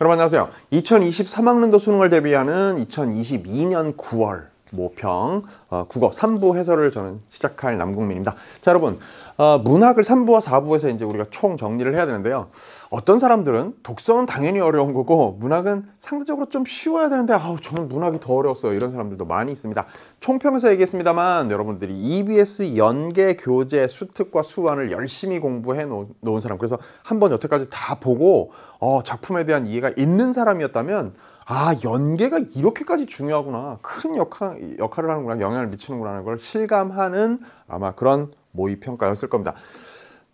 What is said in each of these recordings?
여러분 안녕하세요. 2023학년도 수능을 대비하는 2022년 9월 모평 어, 국어 3부 해설을 저는 시작할 남국민입니다. 자 여러분 어, 문학을 3부와 4부에서 이제 우리가 총 정리를 해야 되는데요. 어떤 사람들은 독서는 당연히 어려운 거고 문학은 상대적으로 좀 쉬워야 되는데 아우 저는 문학이 더 어려웠어요 이런 사람들도 많이 있습니다. 총평에서 얘기했습니다만 여러분들이 EBS 연계 교재 수특과 수완을 열심히 공부해 놓은 사람 그래서 한번 여태까지 다 보고 어, 작품에 대한 이해가 있는 사람이었다면 아 연계가 이렇게까지 중요하구나 큰 역할, 역할을 하는구나 영향을 미치는구나 하는 걸 실감하는 아마 그런 모의 평가였을 겁니다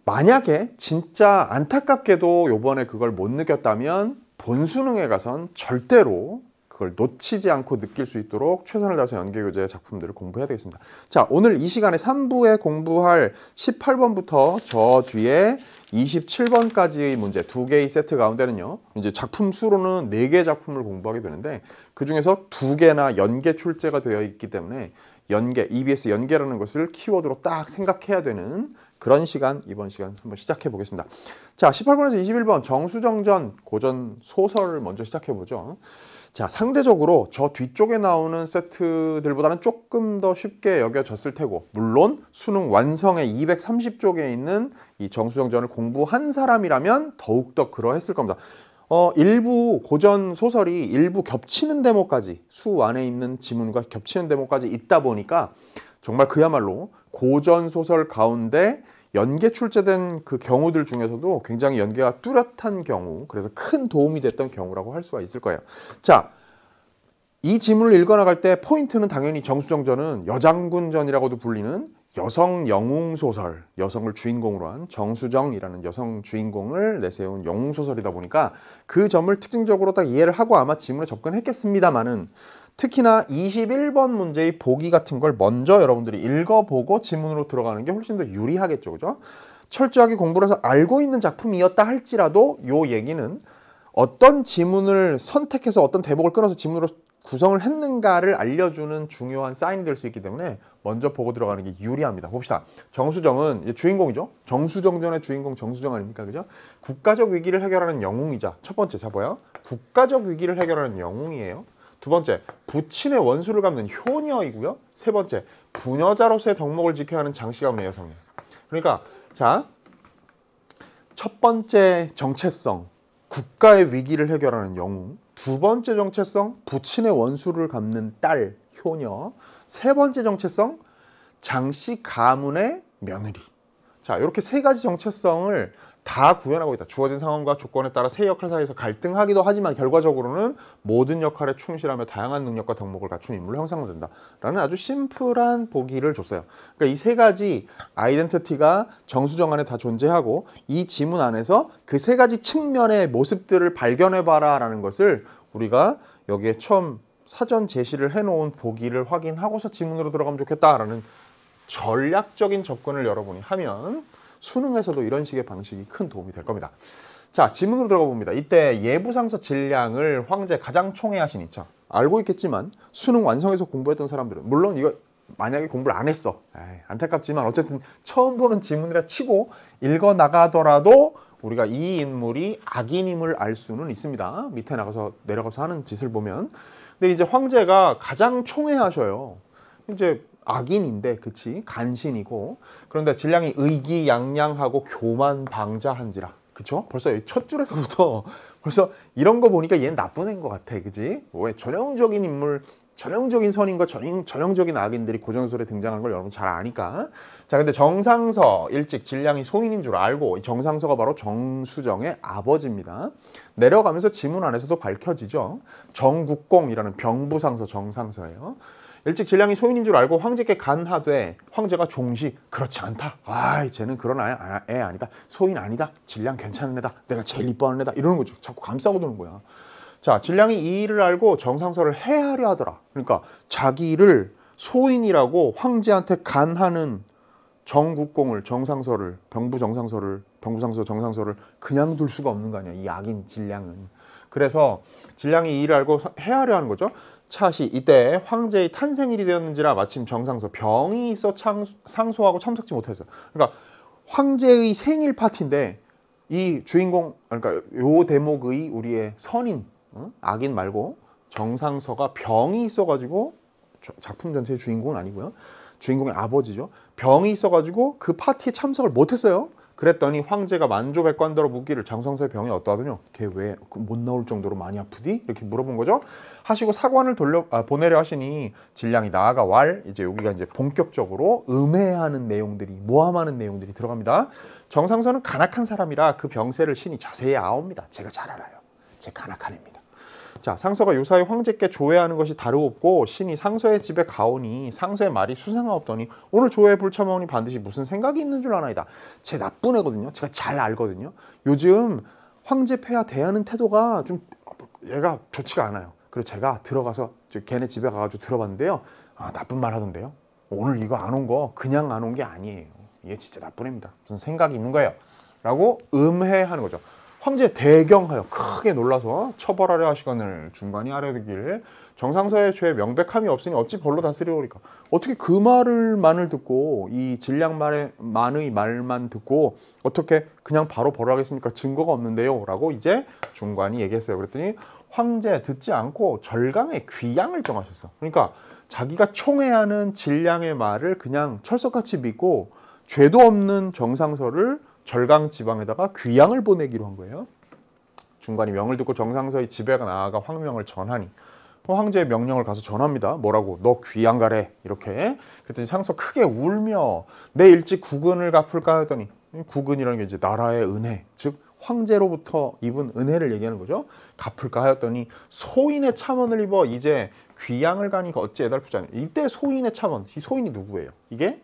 만약에 진짜 안타깝게도 요번에 그걸 못 느꼈다면 본수능에 가선 절대로 그걸 놓치지 않고 느낄 수 있도록 최선을 다해서 연계교재 작품들을 공부해야 되겠습니다. 자, 오늘 이 시간에 3부에 공부할 18번부터 저 뒤에 27번까지의 문제 두 개의 세트 가운데는요. 이제 작품 수로는 네 개 작품을 공부하게 되는데 그 중에서 두 개나 연계 출제가 되어 있기 때문에 연계, EBS 연계라는 것을 키워드로 딱 생각해야 되는 그런 시간 이번 시간 한번 시작해 보겠습니다. 자, 18번에서 21번 정수정전 고전 소설을 먼저 시작해 보죠. 자 상대적으로 저 뒤쪽에 나오는 세트들보다는 조금 더 쉽게 여겨졌을 테고 물론 수능 완성의 230쪽에 있는 이 정수정전을 공부한 사람이라면 더욱더 그러했을 겁니다. 어, 일부 고전 소설이 일부 겹치는 대모까지수 안에 있는 지문과 겹치는 대모까지 있다 보니까 정말 그야말로 고전 소설 가운데 연계 출제된 그 경우들 중에서도 굉장히 연계가 뚜렷한 경우, 그래서 큰 도움이 됐던 경우라고 할 수가 있을 거예요. 자, 이 지문을 읽어나갈 때 포인트는 당연히 정수정전은 여장군전이라고도 불리는 여성 영웅 소설, 여성을 주인공으로 한 정수정이라는 여성 주인공을 내세운 영웅 소설이다 보니까 그 점을 특징적으로 딱 이해를 하고 아마 지문에 접근했겠습니다만은 특히나 21번 문제의 보기 같은 걸 먼저 여러분들이 읽어보고 지문으로 들어가는 게 훨씬 더 유리하겠죠. 그죠? 철저하게 공부를 해서 알고 있는 작품이었다 할지라도 요 얘기는 어떤 지문을 선택해서 어떤 대목을 끊어서 지문으로 구성을 했는가를 알려주는 중요한 사인이 될 수 있기 때문에 먼저 보고 들어가는 게 유리합니다. 봅시다. 정수정은 주인공이죠. 정수정전의 주인공 정수정 아닙니까? 그죠? 국가적 위기를 해결하는 영웅이자 첫 번째 자 뭐야? 국가적 위기를 해결하는 영웅이에요. 두 번째, 부친의 원수를 갚는 효녀이고요. 세 번째, 부녀자로서의 덕목을 지켜야 하는 장씨가의 여성이에요. 그러니까 자, 첫 번째 정체성, 국가의 위기를 해결하는 영웅. 두 번째 정체성, 부친의 원수를 갚는 딸, 효녀. 세 번째 정체성, 장씨 가문의 며느리. 자, 이렇게 세 가지 정체성을 다 구현하고 있다. 주어진 상황과 조건에 따라 세 역할 사이에서 갈등하기도 하지만 결과적으로는 모든 역할에 충실하며 다양한 능력과 덕목을 갖춘 인물로 형상화된다 라는 아주 심플한 보기를 줬어요. 그러니까 이 세 가지 아이덴티티가 정수정 안에 다 존재하고 이 지문 안에서 그 세 가지 측면의 모습들을 발견해봐라 라는 것을 우리가 여기에 처음 사전 제시를 해놓은 보기를 확인하고서 지문으로 들어가면 좋겠다라는 전략적인 접근을 여러분이 하면 수능에서도 이런 식의 방식이 큰 도움이 될 겁니다. 자, 지문으로 들어가 봅니다. 이때 예부상서 질량을 황제 가장 총회하신 이차 알고 있겠지만 수능 완성해서 공부했던 사람들은 물론 이거 만약에 공부를 안 했어 에이, 안타깝지만 어쨌든 처음 보는 지문이라 치고 읽어 나가더라도 우리가 이 인물이 악인임을 알 수는 있습니다 밑에 나가서 내려가서 하는 짓을 보면 근데 이제 황제가 가장 총회하셔요 이제 악인인데 그치 간신이고 그런데 질량이 의기양양하고 교만 방자한지라 그쵸? 벌써 첫 줄에서부터 벌써 이런 거 보니까 얘는 나쁜 애인 것 같아 그지? 왜 전형적인 인물 전형적인 선인과 전형, 전형적인 악인들이 고정설에 등장하는 걸 여러분 잘 아니까 자 근데 정상서 일찍 질량이 소인인 줄 알고 이 정상서가 바로 정수정의 아버지입니다 내려가면서 지문 안에서도 밝혀지죠 정국공이라는 병부상서 정상서예요 일찍 진량이 소인인 줄 알고 황제께 간하되 황제가 종시 그렇지 않다. 아이 쟤는 그런 애, 애 아니다. 소인 아니다. 진량 괜찮은 애다. 내가 제일 이뻐하는 애다. 이러는 거죠. 자꾸 감싸고 도는 거야. 자 진량이 이 일을 알고 정상설을 해하려 하더라. 그러니까 자기를 소인이라고 황제한테 간하는 정국공을 정상설을 병부 정상설을 병부상서 정상설을 그냥 둘 수가 없는 거 아니야 이 악인 질량은 그래서 질량이 이 일을 알고 해하려 하는 거죠 차시 이때 황제의 탄생일이 되었는지라 마침 정상서 병이 있어 창, 상소하고 참석지 못했어 그러니까 황제의 생일 파티인데 이 주인공 그러니까 요 대목의 우리의 선인 응? 악인 말고 정상서가 병이 있어가지고 작품 전체의 주인공은 아니고요. 주인공의 아버지죠. 병이 있어가지고 그 파티에 참석을 못했어요. 그랬더니 황제가 만조백관더러 묻기를 장성세 병이 어떠하더뇨? 걔왜 못 나올 정도로 많이 아프디? 이렇게 물어본 거죠. 하시고 사관을 돌려 아, 보내려 하시니 질량이 나아가 왈 이제 여기가 이제 본격적으로 음해하는 내용들이 모함하는 내용들이 들어갑니다. 정상선은 간악한 사람이라 그 병세를 신이 자세히 아옵니다. 제가 잘 알아요. 제 간악한 입니다 자, 상서가 요사이 황제께 조회하는 것이 다르없고 신이 상서의 집에 가오니 상서의 말이 수상하옵더니 오늘 조회 불참하오니 반드시 무슨 생각이 있는 줄 아나이다. 제 나쁜 애거든요. 제가 잘 알거든요. 요즘 황제 폐하 대하는 태도가 좀 얘가 좋지가 않아요. 그리고 제가 들어가서 걔네 집에 가가지고 들어봤는데요. 아, 나쁜 말 하던데요. 오늘 이거 안 온 거 그냥 안 온 게 아니에요. 얘 진짜 나쁜 애입니다. 무슨 생각이 있는 거예요. 라고 음해하는 거죠. 황제 대경하여 크게 놀라서 어? 처벌하려 하시거늘 중간이 아래되길 정상서의 죄 명백함이 없으니 어찌 벌로 다스리오리까 어떻게 그 말을 만을 듣고 이 진량만의 만의 말만 듣고 어떻게 그냥 바로 벌하겠습니까 증거가 없는데요 라고 이제 중관이 얘기했어요 그랬더니 황제 듣지 않고 절강의 귀양을 정하셨어 그러니까 자기가 총애하는 진량의 말을 그냥 철석같이 믿고 죄도 없는 정상서를 절강 지방에다가 귀양을 보내기로 한 거예요. 중간이 명을 듣고 정상서의 지배 나아가 황명을 전하니 그 황제의 명령을 가서 전합니다. 뭐라고? 너 귀양 가래. 이렇게. 그랬더니 상서 크게 울며 내 일찍 국은을 갚을까 하더니 국은이라는 게 이제 나라의 은혜, 즉 황제로부터 입은 은혜를 얘기하는 거죠. 갚을까 하였더니 소인의 참원을 입어 이제 귀양을 가니 어찌 애달프지 않냐. 이때 소인의 참원, 이 소인이 누구예요? 이게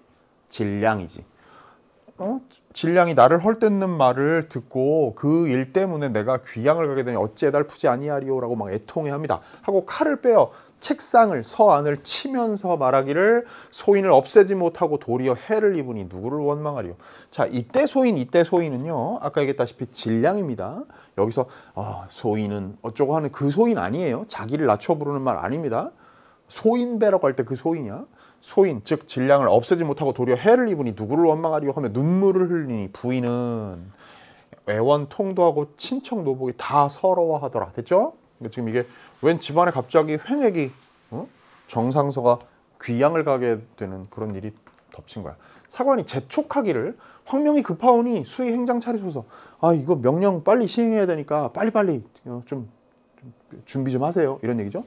질량이지. 어? 질량이 나를 헐뜯는 말을 듣고 그 일 때문에 내가 귀양을 가게 되니 어찌 달푸지 아니하리오라고 막 애통해합니다. 하고 칼을 빼어 책상을 서안을 치면서 말하기를 소인을 없애지 못하고 도리어 해를 입으니 누구를 원망하리요. 자 이때 소인 이때 소인은요 아까 얘기했다시피 질량입니다. 여기서 어, 소인은 어쩌고 하는 그 소인 아니에요. 자기를 낮춰 부르는 말 아닙니다. 소인배라고 할 때 그 소인이야. 소인 즉 질량을 없애지 못하고 도리어 해를 입으니 누구를 원망하리요 하며 눈물을 흘리니 부인은 애원 통도하고 친척 노복이 다 서러워하더라 됐죠? 근데 지금 이게 웬 집안에 갑자기 횡액이 어? 정상서가 귀양을 가게 되는 그런 일이 덮친 거야. 사관이 재촉하기를 황명이 급하오니 수의 행장 차리소서. 아 이거 명령 빨리 시행해야 되니까 빨리빨리 어, 좀, 좀 준비 좀 하세요. 이런 얘기죠.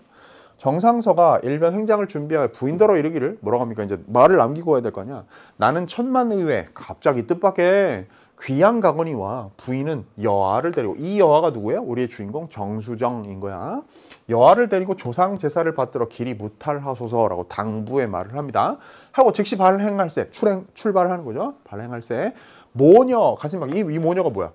정상서가 일변 행장을 준비할 부인더러 이르기를 뭐라고 합니까? 이제 말을 남기고 해야 될거 아니야. 나는 천만 의외 갑자기 뜻밖의 귀양 가거니와 부인은 여아를 데리고 이 여아가 누구예요? 우리의 주인공 정수정인 거야. 여아를 데리고 조상 제사를 받들어 길이 무탈하소서라고 당부의 말을 합니다. 하고 즉시 발행할세 출행 출발을 하는 거죠. 발행할세 모녀 가슴막 이, 이 모녀가 뭐야?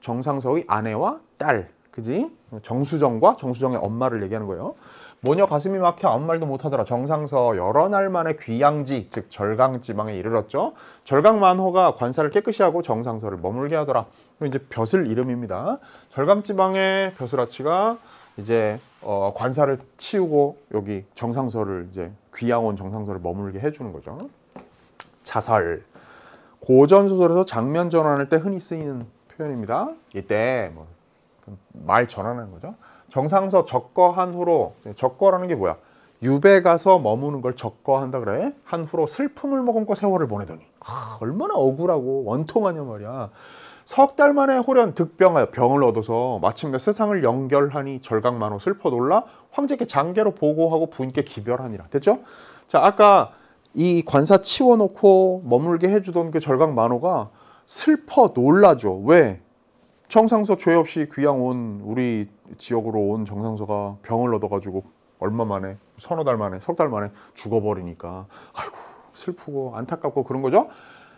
정상서의 아내와 딸 그지? 정수정과 정수정의 엄마를 얘기하는 거예요. 모녀 가슴이 막혀 아무 말도 못하더라. 정상서 여러 날 만에 귀양지, 즉 절강지방에 이르렀죠. 절강만호가 관사를 깨끗이 하고 정상서를 머물게 하더라. 이제 벼슬 이름입니다. 절강지방의 벼슬아치가 이제 어, 관사를 치우고 여기 정상서를 이제 귀양온 정상서를 머물게 해주는 거죠. 자살 고전 소설에서 장면 전환할 때 흔히 쓰이는 표현입니다. 이때 뭐, 말 전환하는 거죠. 정상서 적거한 후로 적거라는 게 뭐야? 유배 가서 머무는 걸 적거한다 그래? 한 후로 슬픔을 머금고 세월을 보내더니 아, 얼마나 억울하고 원통하냐 말이야. 석 달 만에 호련 득병하여 병을 얻어서 마침내 세상을 연결하니 절각만호 슬퍼 놀라 황제께 장계로 보고하고 부인께 기별하니라. 됐죠? 자 아까 이 관사 치워놓고 머물게 해주던 그 절각만호가 슬퍼 놀라죠. 왜? 청상서 죄 없이 귀양 온 우리 지역으로 온 정상서가 병을 얻어가지고 얼마 만에 서너 달 만에 석 달 만에 죽어버리니까 아이고 슬프고 안타깝고 그런 거죠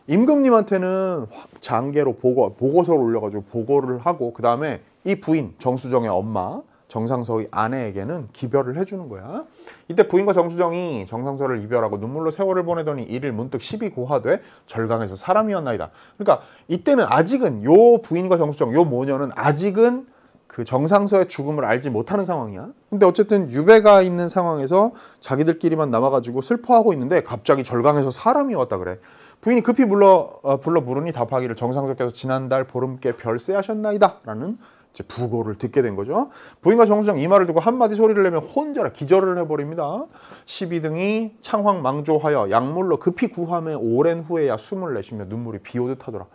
임금님한테는 장계로 보고, 보고서를 올려가지고 보고를 하고 그 다음에 이 부인 정수정의 엄마 정상서의 아내에게는 기별을 해주는 거야 이때 부인과 정수정이 정상서를 이별하고 눈물로 세월을 보내더니 이를 문득 십이 고하되 절강해서 사람이었나이다 그러니까 이때는 아직은 요 부인과 정수정 요 모녀는 아직은 그 정상서의 죽음을 알지 못하는 상황이야. 근데 어쨌든 유배가 있는 상황에서 자기들끼리만 남아가지고 슬퍼하고 있는데 갑자기 절강에서 사람이 왔다 그래. 부인이 급히 불러 어, 불러 물으니 답하기를 정상석께서 지난달 보름께 별세하셨나이다라는 이제 부고를 듣게 된 거죠. 부인과 정수장 이 말을 듣고 한마디 소리를 내면 혼자라 기절을 해버립니다. 12등이 창황 망조하여 약물로 급히 구함에 오랜 후에야 숨을 내쉬며 눈물이 비오듯 하더라.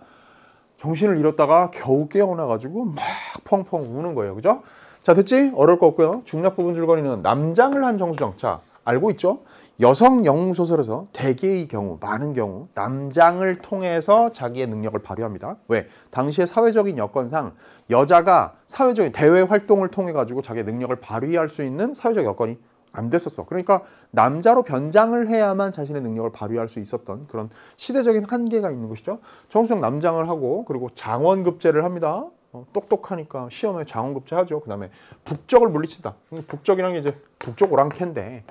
정신을 잃었다가 겨우 깨어나 가지고 막 펑펑 우는 거예요 그죠 자 됐지 어려울 거 없고요 중략 부분 줄거리는 남장을 한 정수정차 알고 있죠 여성 영웅 소설에서 대개의 경우 많은 경우 남장을 통해서 자기의 능력을 발휘합니다 왜 당시의 사회적인 여건상 여자가 사회적인 대외 활동을 통해 가지고 자기의 능력을 발휘할 수 있는 사회적 여건이 안 됐었어. 그러니까 남자로 변장을 해야만 자신의 능력을 발휘할 수 있었던 그런 시대적인 한계가 있는 것이죠. 정수영 남장을 하고 그리고 장원급제를 합니다. 어, 똑똑하니까 시험에 장원급제 하죠. 그 다음에 북적을 물리친다. 북적이란 게 이제 북적 오랑캐인데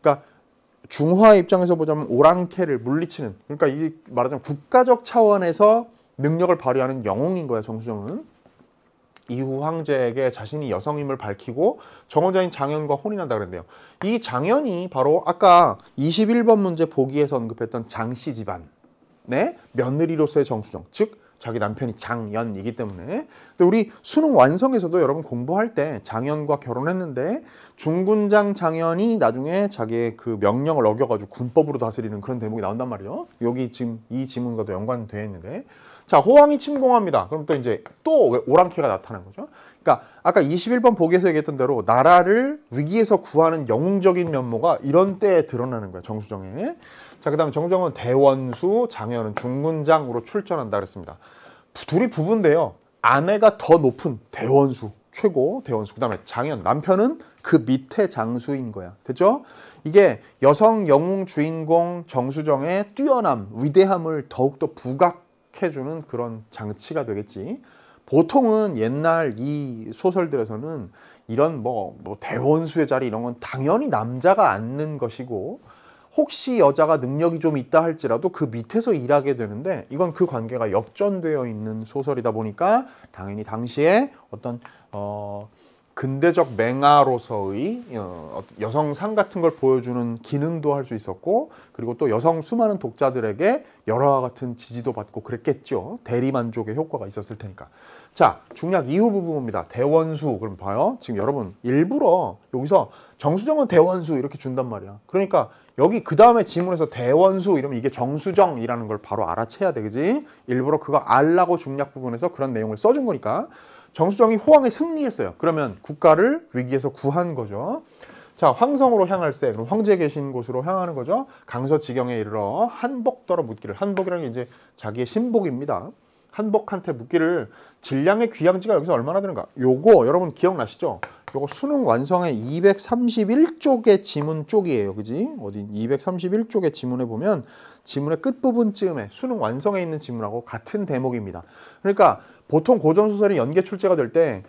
그러니까 중화 의 입장에서 보자면 오랑캐를 물리치는 그러니까 이 말하자면 국가적 차원에서 능력을 발휘하는 영웅인 거야 정수정은 이후 황제에게 자신이 여성임을 밝히고 정원자인 장현과 혼인한다 그랬는데요. 이 장현이 바로 아까 21번 문제 보기에서 언급했던 장씨 집안 네? 며느리로서의 정수정, 즉 자기 남편이 장연이기 때문에 근데 우리 수능 완성에서도 여러분 공부할 때 장연과 결혼했는데 중군장 장연이 나중에 자기의 그 명령을 어겨가지고 군법으로 다스리는 그런 대목이 나온단 말이에요 여기 지금 이 지문과도 연관되어 있는데 자, 호황이 침공합니다. 그럼 또 이제 또 오랑캐가 나타난 거죠. 그러니까 아까 21번 보기에서 얘기했던 대로 나라를 위기에서 구하는 영웅적인 면모가 이런 때에 드러나는 거예요. 정수정에. 자, 그다음에 정정은 대원수, 장현은 중군장으로 출전한다 그랬습니다. 둘이 부부인데요. 아내가 더 높은 대원수, 최고 대원수. 그다음에 장현 남편은 그 밑에 장수인 거야. 됐죠? 이게 여성 영웅 주인공 정수정의 뛰어남, 위대함을 더욱더 부각 해주는 그런 장치가 되겠지. 보통은 옛날 이 소설들에서는 이런 뭐, 뭐 대원수의 자리 이런 건 당연히 남자가 앉는 것이고 혹시 여자가 능력이 좀 있다 할지라도 그 밑에서 일하게 되는데 이건 그 관계가 역전되어 있는 소설이다 보니까 당연히 당시에 어떤 어 근대적 맹아로서의 어, 여성상 같은 걸 보여주는 기능도 할 수 있었고 그리고 또 여성 수많은 독자들에게 여러와 같은 지지도 받고 그랬겠죠. 대리만족의 효과가 있었을 테니까. 자, 중략 이후 부분입니다. 대원수 그럼 봐요. 지금 여러분 일부러 여기서 정수정은 대원수 이렇게 준단 말이야. 그러니까 여기 그 다음에 지문에서 대원수 이러면 이게 정수정이라는 걸 바로 알아채야 되지 일부러 그거 알라고 중략 부분에서 그런 내용을 써준 거니까. 정수정이 호황에 승리했어요. 그러면 국가를 위기에서 구한 거죠. 자, 황성으로 향할 새, 그럼 황제 계신 곳으로 향하는 거죠. 강서지경에 이르러 한복더러 묻기를. 한복이라는 게 이제 자기의 신복입니다. 한복한테 묻기를 질량의 귀양지가 여기서 얼마나 되는가? 요거 여러분 기억나시죠? 요거 수능 완성의 231쪽의 지문 쪽이에요. 그지? 어디 231쪽의 지문에 보면 지문의 끝부분쯤에 수능 완성에 있는 지문하고 같은 대목입니다. 그러니까 보통 고전소설이 연계 출제가 될때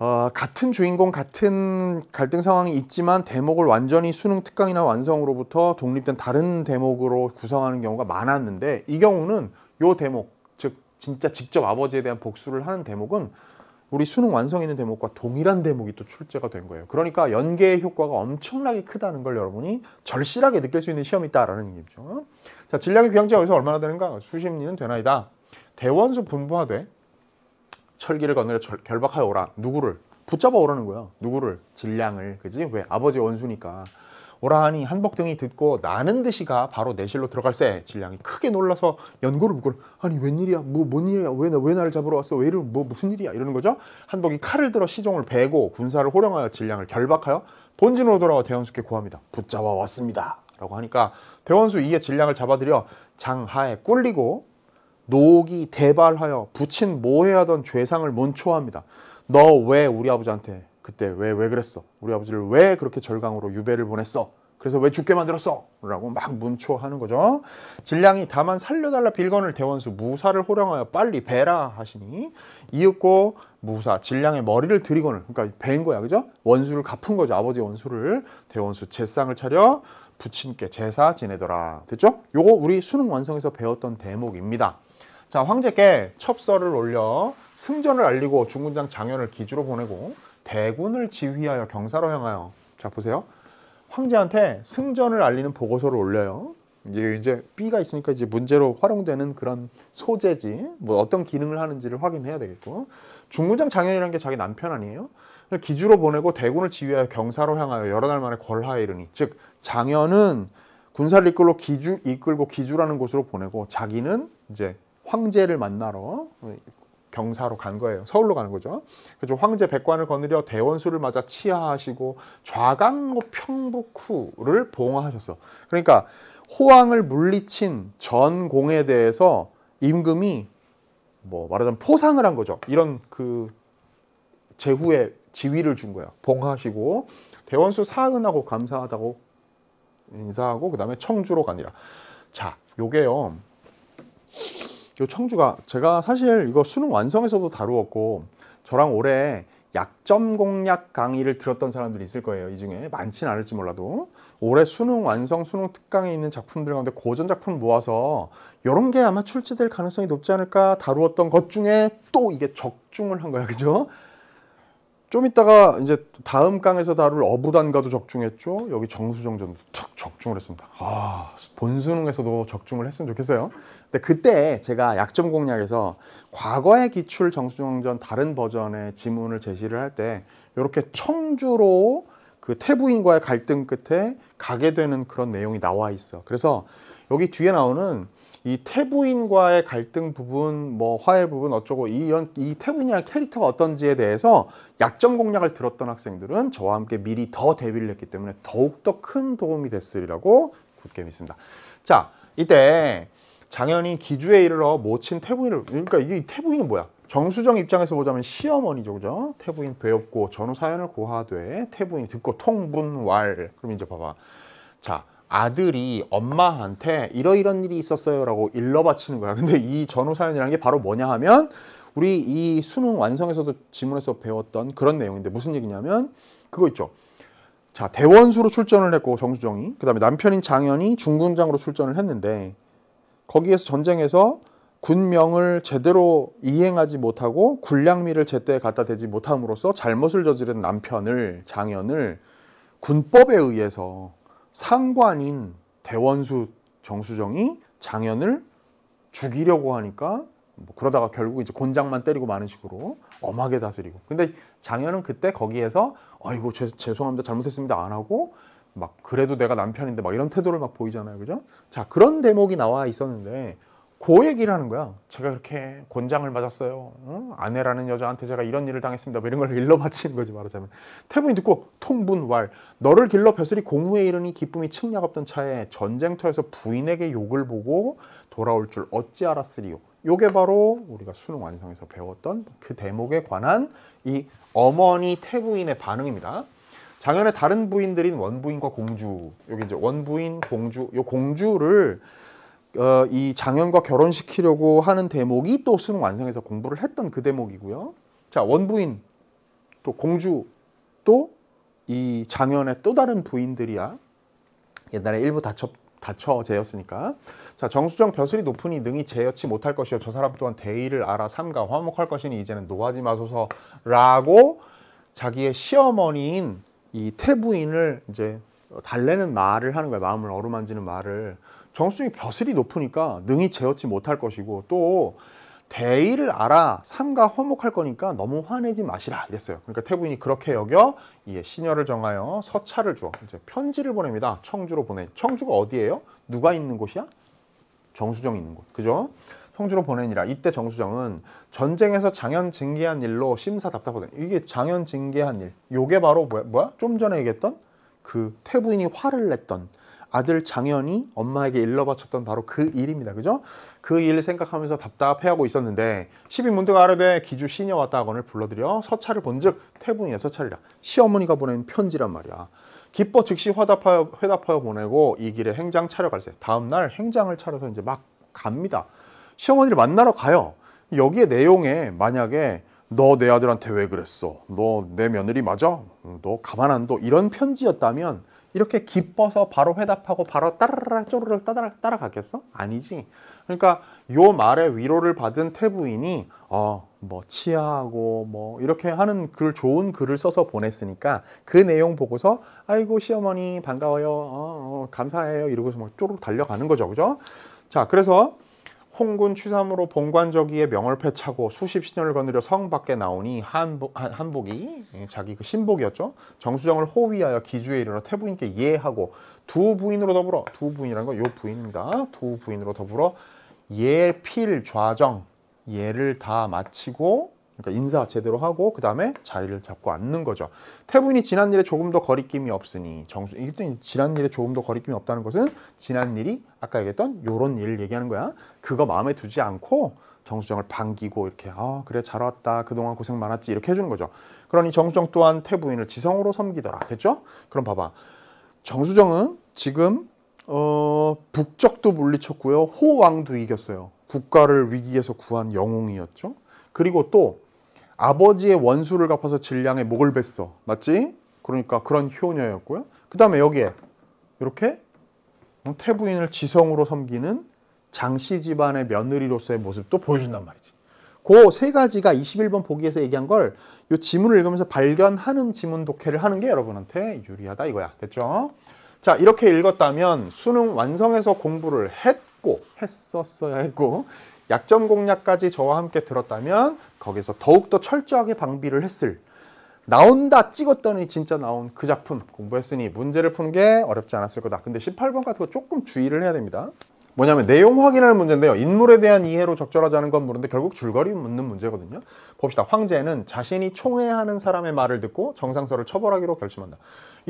어, 같은 주인공 같은 갈등 상황이 있지만 대목을 완전히 수능 특강이나 완성으로부터 독립된 다른 대목으로 구성하는 경우가 많았는데 이 경우는 요 대목 즉 진짜 직접 아버지에 대한 복수를 하는 대목은 우리 수능 완성있는 대목과 동일한 대목이 또 출제가 된 거예요. 그러니까 연계의 효과가 엄청나게 크다는 걸 여러분이 절실하게 느낄 수 있는 시험이다라는 있 얘기죠. 자, 질량의 귀향제가 여기서 얼마나 되는가? 수십리는 되나이다. 대원수 분부하되 철기를 건너려 절, 결박하여 오라. 누구를? 붙잡아 오라는 거야. 누구를? 질량을. 그지? 왜? 아버지 원수니까. 오라하니 한복등이 듣고 나는 듯이가 바로 내실로 들어갈세 진량이 크게 놀라서 연고를 묶고 아니 웬일이야 뭐 뭔 일이야 왜, 왜 나를 잡으러 왔어 왜 이러 뭐 무슨 일이야 이러는 거죠 한복이 칼을 들어 시종을 베고 군사를 호령하여 진량을 결박하여 본진으로 돌아와 대원수께 고합니다 붙잡아 왔습니다 라고 하니까 대원수 이에 진량을 잡아들여 장하에 꿀리고 녹이 대발하여 붙인 모해하던 죄상을 문초합니다 너 왜 우리 아버지한테 그때 왜, 왜 그랬어? 우리 아버지를 왜 그렇게 절강으로 유배를 보냈어? 그래서 왜 죽게 만들었어? 라고 막 문초하는 거죠. 진량이 다만 살려달라 빌건을 대원수 무사를 호령하여 빨리 배라 하시니 이윽고 무사 진량의 머리를 들이건을 그러니까 배인 거야 그죠? 원수를 갚은 거죠 아버지 원수를 대원수 제상을 차려 부친께 제사 지내더라 됐죠? 요거 우리 수능 완성에서 배웠던 대목입니다. 자 황제께 첩서를 올려 승전을 알리고 중군장 장현을 기주로 보내고 대군을 지휘하여 경사로 향하여 자 보세요 황제한테 승전을 알리는 보고서를 올려요 이게 이제 B가 있으니까 이제 문제로 활용되는 그런 소재지 뭐 어떤 기능을 하는지를 확인해야 되겠고 중군장 장현이라는 게 자기 남편 아니에요 기주로 보내고 대군을 지휘하여 경사로 향하여 여러 날 만에 걸하에 이르니 즉 장현은 군사를 이끌고 기주 이끌고 기주라는 곳으로 보내고 자기는 이제 황제를 만나러 병사로 간 거예요. 서울로 가는 거죠. 그죠. 황제 백관을 거느려 대원수를 맞아 치하하시고 좌강로 평북후를 봉하하셨어 그러니까 호황을 물리친 전공에 대해서 임금이 뭐 말하자면 포상을 한 거죠. 이런 그제후의 지위를 준 거예요. 봉하시고 대원수 사은하고 감사하다고 인사하고 그 다음에 청주로 가니라. 자, 요게요. 요 청주가 제가 사실 이거 수능 완성에서도 다루었고 저랑 올해 약점 공략 강의를 들었던 사람들이 있을 거예요. 이 중에 많진 않을지 몰라도 올해 수능 완성, 수능 특강에 있는 작품들 가운데 고전 작품 모아서 이런 게 아마 출제될 가능성이 높지 않을까 다루었던 것 중에 또 이게 적중을 한 거야, 그죠? 좀 이따가 이제 다음 강에서 다룰 어부단가도 적중했죠. 여기 정수정전도 적중을 했습니다. 아, 본수능에서도 적중을 했으면 좋겠어요. 근데 그때 제가 약점 공략에서 과거의 기출 정수정전 다른 버전의 지문을 제시를 할 때 이렇게 청주로 그 태부인과의 갈등 끝에 가게 되는 그런 내용이 나와 있어. 그래서 여기 뒤에 나오는 이 태부인과의 갈등 부분, 뭐 화해 부분 어쩌고 이런 이 태부인이라는 캐릭터가 어떤지에 대해서 약점 공략을 들었던 학생들은 저와 함께 미리 더 대비를 했기 때문에 더욱 더 큰 도움이 됐으리라고 굳게 믿습니다. 자, 이때 장현이 기주에 이르러 모친 태부인을 그러니까 이게 태부인은 뭐야? 정수정 입장에서 보자면 시어머니죠, 그죠? 태부인 배웠고 전후 사연을 고하되 태부인이 듣고 통분왈 그럼 이제 봐봐. 자 아들이 엄마한테 이러이런 일이 있었어요라고 일러 바치는 거야. 근데 이 전후 사연이라는 게 바로 뭐냐 하면 우리 이 수능 완성에서도 지문에서 배웠던 그런 내용인데 무슨 얘기냐면 그거 있죠. 자 대원수로 출전을 했고 정수정이 그다음에 남편인 장현이 중군장으로 출전을 했는데 거기에서 전쟁에서 군명을 제대로 이행하지 못하고 군량미를 제때 갖다 대지 못함으로써 잘못을 저지른 남편을 장현을 군법에 의해서 상관인 대원수 정수정이 장현을 죽이려고 하니까 뭐 그러다가 결국 이제 곤장만 때리고 마는 식으로 엄하게 다스리고 근데 장현은 그때 거기에서 아이고 죄송합니다 잘못했습니다 안 하고 막 그래도 내가 남편인데 막 이런 태도를 막 보이잖아요. 그죠? 자, 그런 대목이 나와 있었는데 고그 얘기를 하는 거야. 제가 이렇게 권장을 맞았어요. 응? 아내라는 여자한테 제가 이런 일을 당했습니다. 뭐 이런 걸 일러 바치는 거지 말하자면. 태분이 듣고 통분왈. 너를 길러 벼슬이 공후에 이르니 기쁨이 측량 없던 차에 전쟁터에서 부인에게 욕을 보고 돌아올 줄 어찌 알았으리요. 요게 바로 우리가 수능 완성에서 배웠던 그 대목에 관한 이 어머니 태부인의 반응입니다. 작년에 다른 부인들인 원부인과 공주 여기 이제 원부인 공주 요 공주를 어, 이 장현과 결혼시키려고 하는 대목이 또 수능 완성에서 공부를 했던 그 대목이고요. 자 원부인 또 공주 또 이 장현의 또 다른 부인들이야. 옛날에 일부 다첩 다처 제였으니까 자 정수정 벼슬이 높으니 능이 제여치 못할 것이요 저 사람 또한 대의를 알아 삼가 화목할 것이니 이제는 노하지 마소서라고 자기의 시어머니인 이 태부인을 이제 달래는 말을 하는 거야. 마음을 어루만지는 말을. 정수증이 벼슬이 높으니까 능히 제어치 못할 것이고 또 대의를 알아 삼가 허목할 거니까 너무 화내지 마시라 이랬어요. 그러니까 태부인이 그렇게 여겨 이에 신녀를 정하여 서찰을 주어 이제 편지를 보냅니다. 청주로 보내. 청주가 어디예요? 누가 있는 곳이야? 정수정 있는 곳. 그죠? 평주로 보내니라 이때 정수정은 전쟁에서 장현 징계한 일로 심사 답답하다 이게 장현 징계한 일 요게 바로 뭐야, 뭐야? 좀 전에 얘기했던 그 태부인이 화를 냈던 아들 장현이 엄마에게 일러 바쳤던 바로 그 일입니다. 그죠? 그일을 생각하면서 답답해하고 있었는데 시비 문득 아르베 기주 시녀 왔다 하건을 불러들여 서찰을 본즉 태부인의 서찰이라 시어머니가 보낸 편지란 말이야. 기뻐 즉시 화답하여, 회답하여 보내고 이 길에 행장 차려 갈세. 다음날 행장을 차려서 이제 막 갑니다. 시어머니를 만나러 가요. 여기에 내용에 만약에 너 내 아들한테 왜 그랬어? 너 내 며느리 맞아? 너 가만 안 둬? 이런 편지였다면 이렇게 기뻐서 바로 회답하고 바로 따라라 쪼르르 따라 따라가겠어 아니지. 그러니까 요 말에 위로를 받은 태부인이 어 뭐 치아하고 뭐 이렇게 하는 글 좋은 글을 써서 보냈으니까 그 내용 보고서 아이고 시어머니 반가워요 어, 어 감사해요 이러고서 막 쪼르르 달려가는 거죠, 그죠? 자 그래서 홍군 취삼으로 봉관저기에 명을패 차고 수십 신호를 거느려 성 밖에 나오니 한복, 한복이 예, 자기 그 신복이었죠. 정수정을 호위하여 기주에 이르러 태부인께 예하고 두 부인으로 더불어 두부인이라는 건요 부인입니다. 두 부인으로 더불어 예필 좌정 예를 다 마치고 그러니까 인사 제대로 하고 그 다음에 자리를 잡고 앉는 거죠. 태분이 지난 일에 조금 더 거리낌이 없으니 정수 이것도 지난 일에 조금 더 거리낌이 없다는 것은 지난 일이 아까 얘기했던 요런 일을 얘기하는 거야. 그거 마음에 두지 않고 정수정을 반기고 이렇게 아 그래 잘 왔다 그동안 고생 많았지 이렇게 해주는 거죠. 그러니 정수정 또한 태부인을 지성으로 섬기더라 됐죠? 그럼 봐봐 정수정은 지금 어, 북적도 물리쳤고요 호왕도 이겼어요. 국가를 위기에서 구한 영웅이었죠. 그리고 또 아버지의 원수를 갚아서 질량의 목을 뱄어. 맞지? 그러니까 그런 효녀였고요. 그 다음에 여기에 이렇게 어, 태부인을 지성으로 섬기는 장씨 집안의 며느리로서의 모습도 보여준단 말이지. 그 세 가지가 21번 보기에서 얘기한 걸 이 지문을 읽으면서 발견하는 지문 독해를 하는 게 여러분한테 유리하다 이거야. 됐죠? 자 이렇게 읽었다면 수능 완성해서 공부를 했고 했었어야 했고 약점 공략까지 저와 함께 들었다면 거기서 더욱더 철저하게 방비를 했을 나온다 찍었더니 진짜 나온 그 작품 공부했으니 문제를 푸는 게 어렵지 않았을 거다 근데 18번 같은 거 조금 주의를 해야 됩니다 뭐냐면 내용 확인할 문제인데요 인물에 대한 이해로 적절하지 않은 건 모르는데 결국 줄거리 묻는 문제거든요 봅시다 황제는 자신이 총애하는 사람의 말을 듣고 정상서를 처벌하기로 결심한다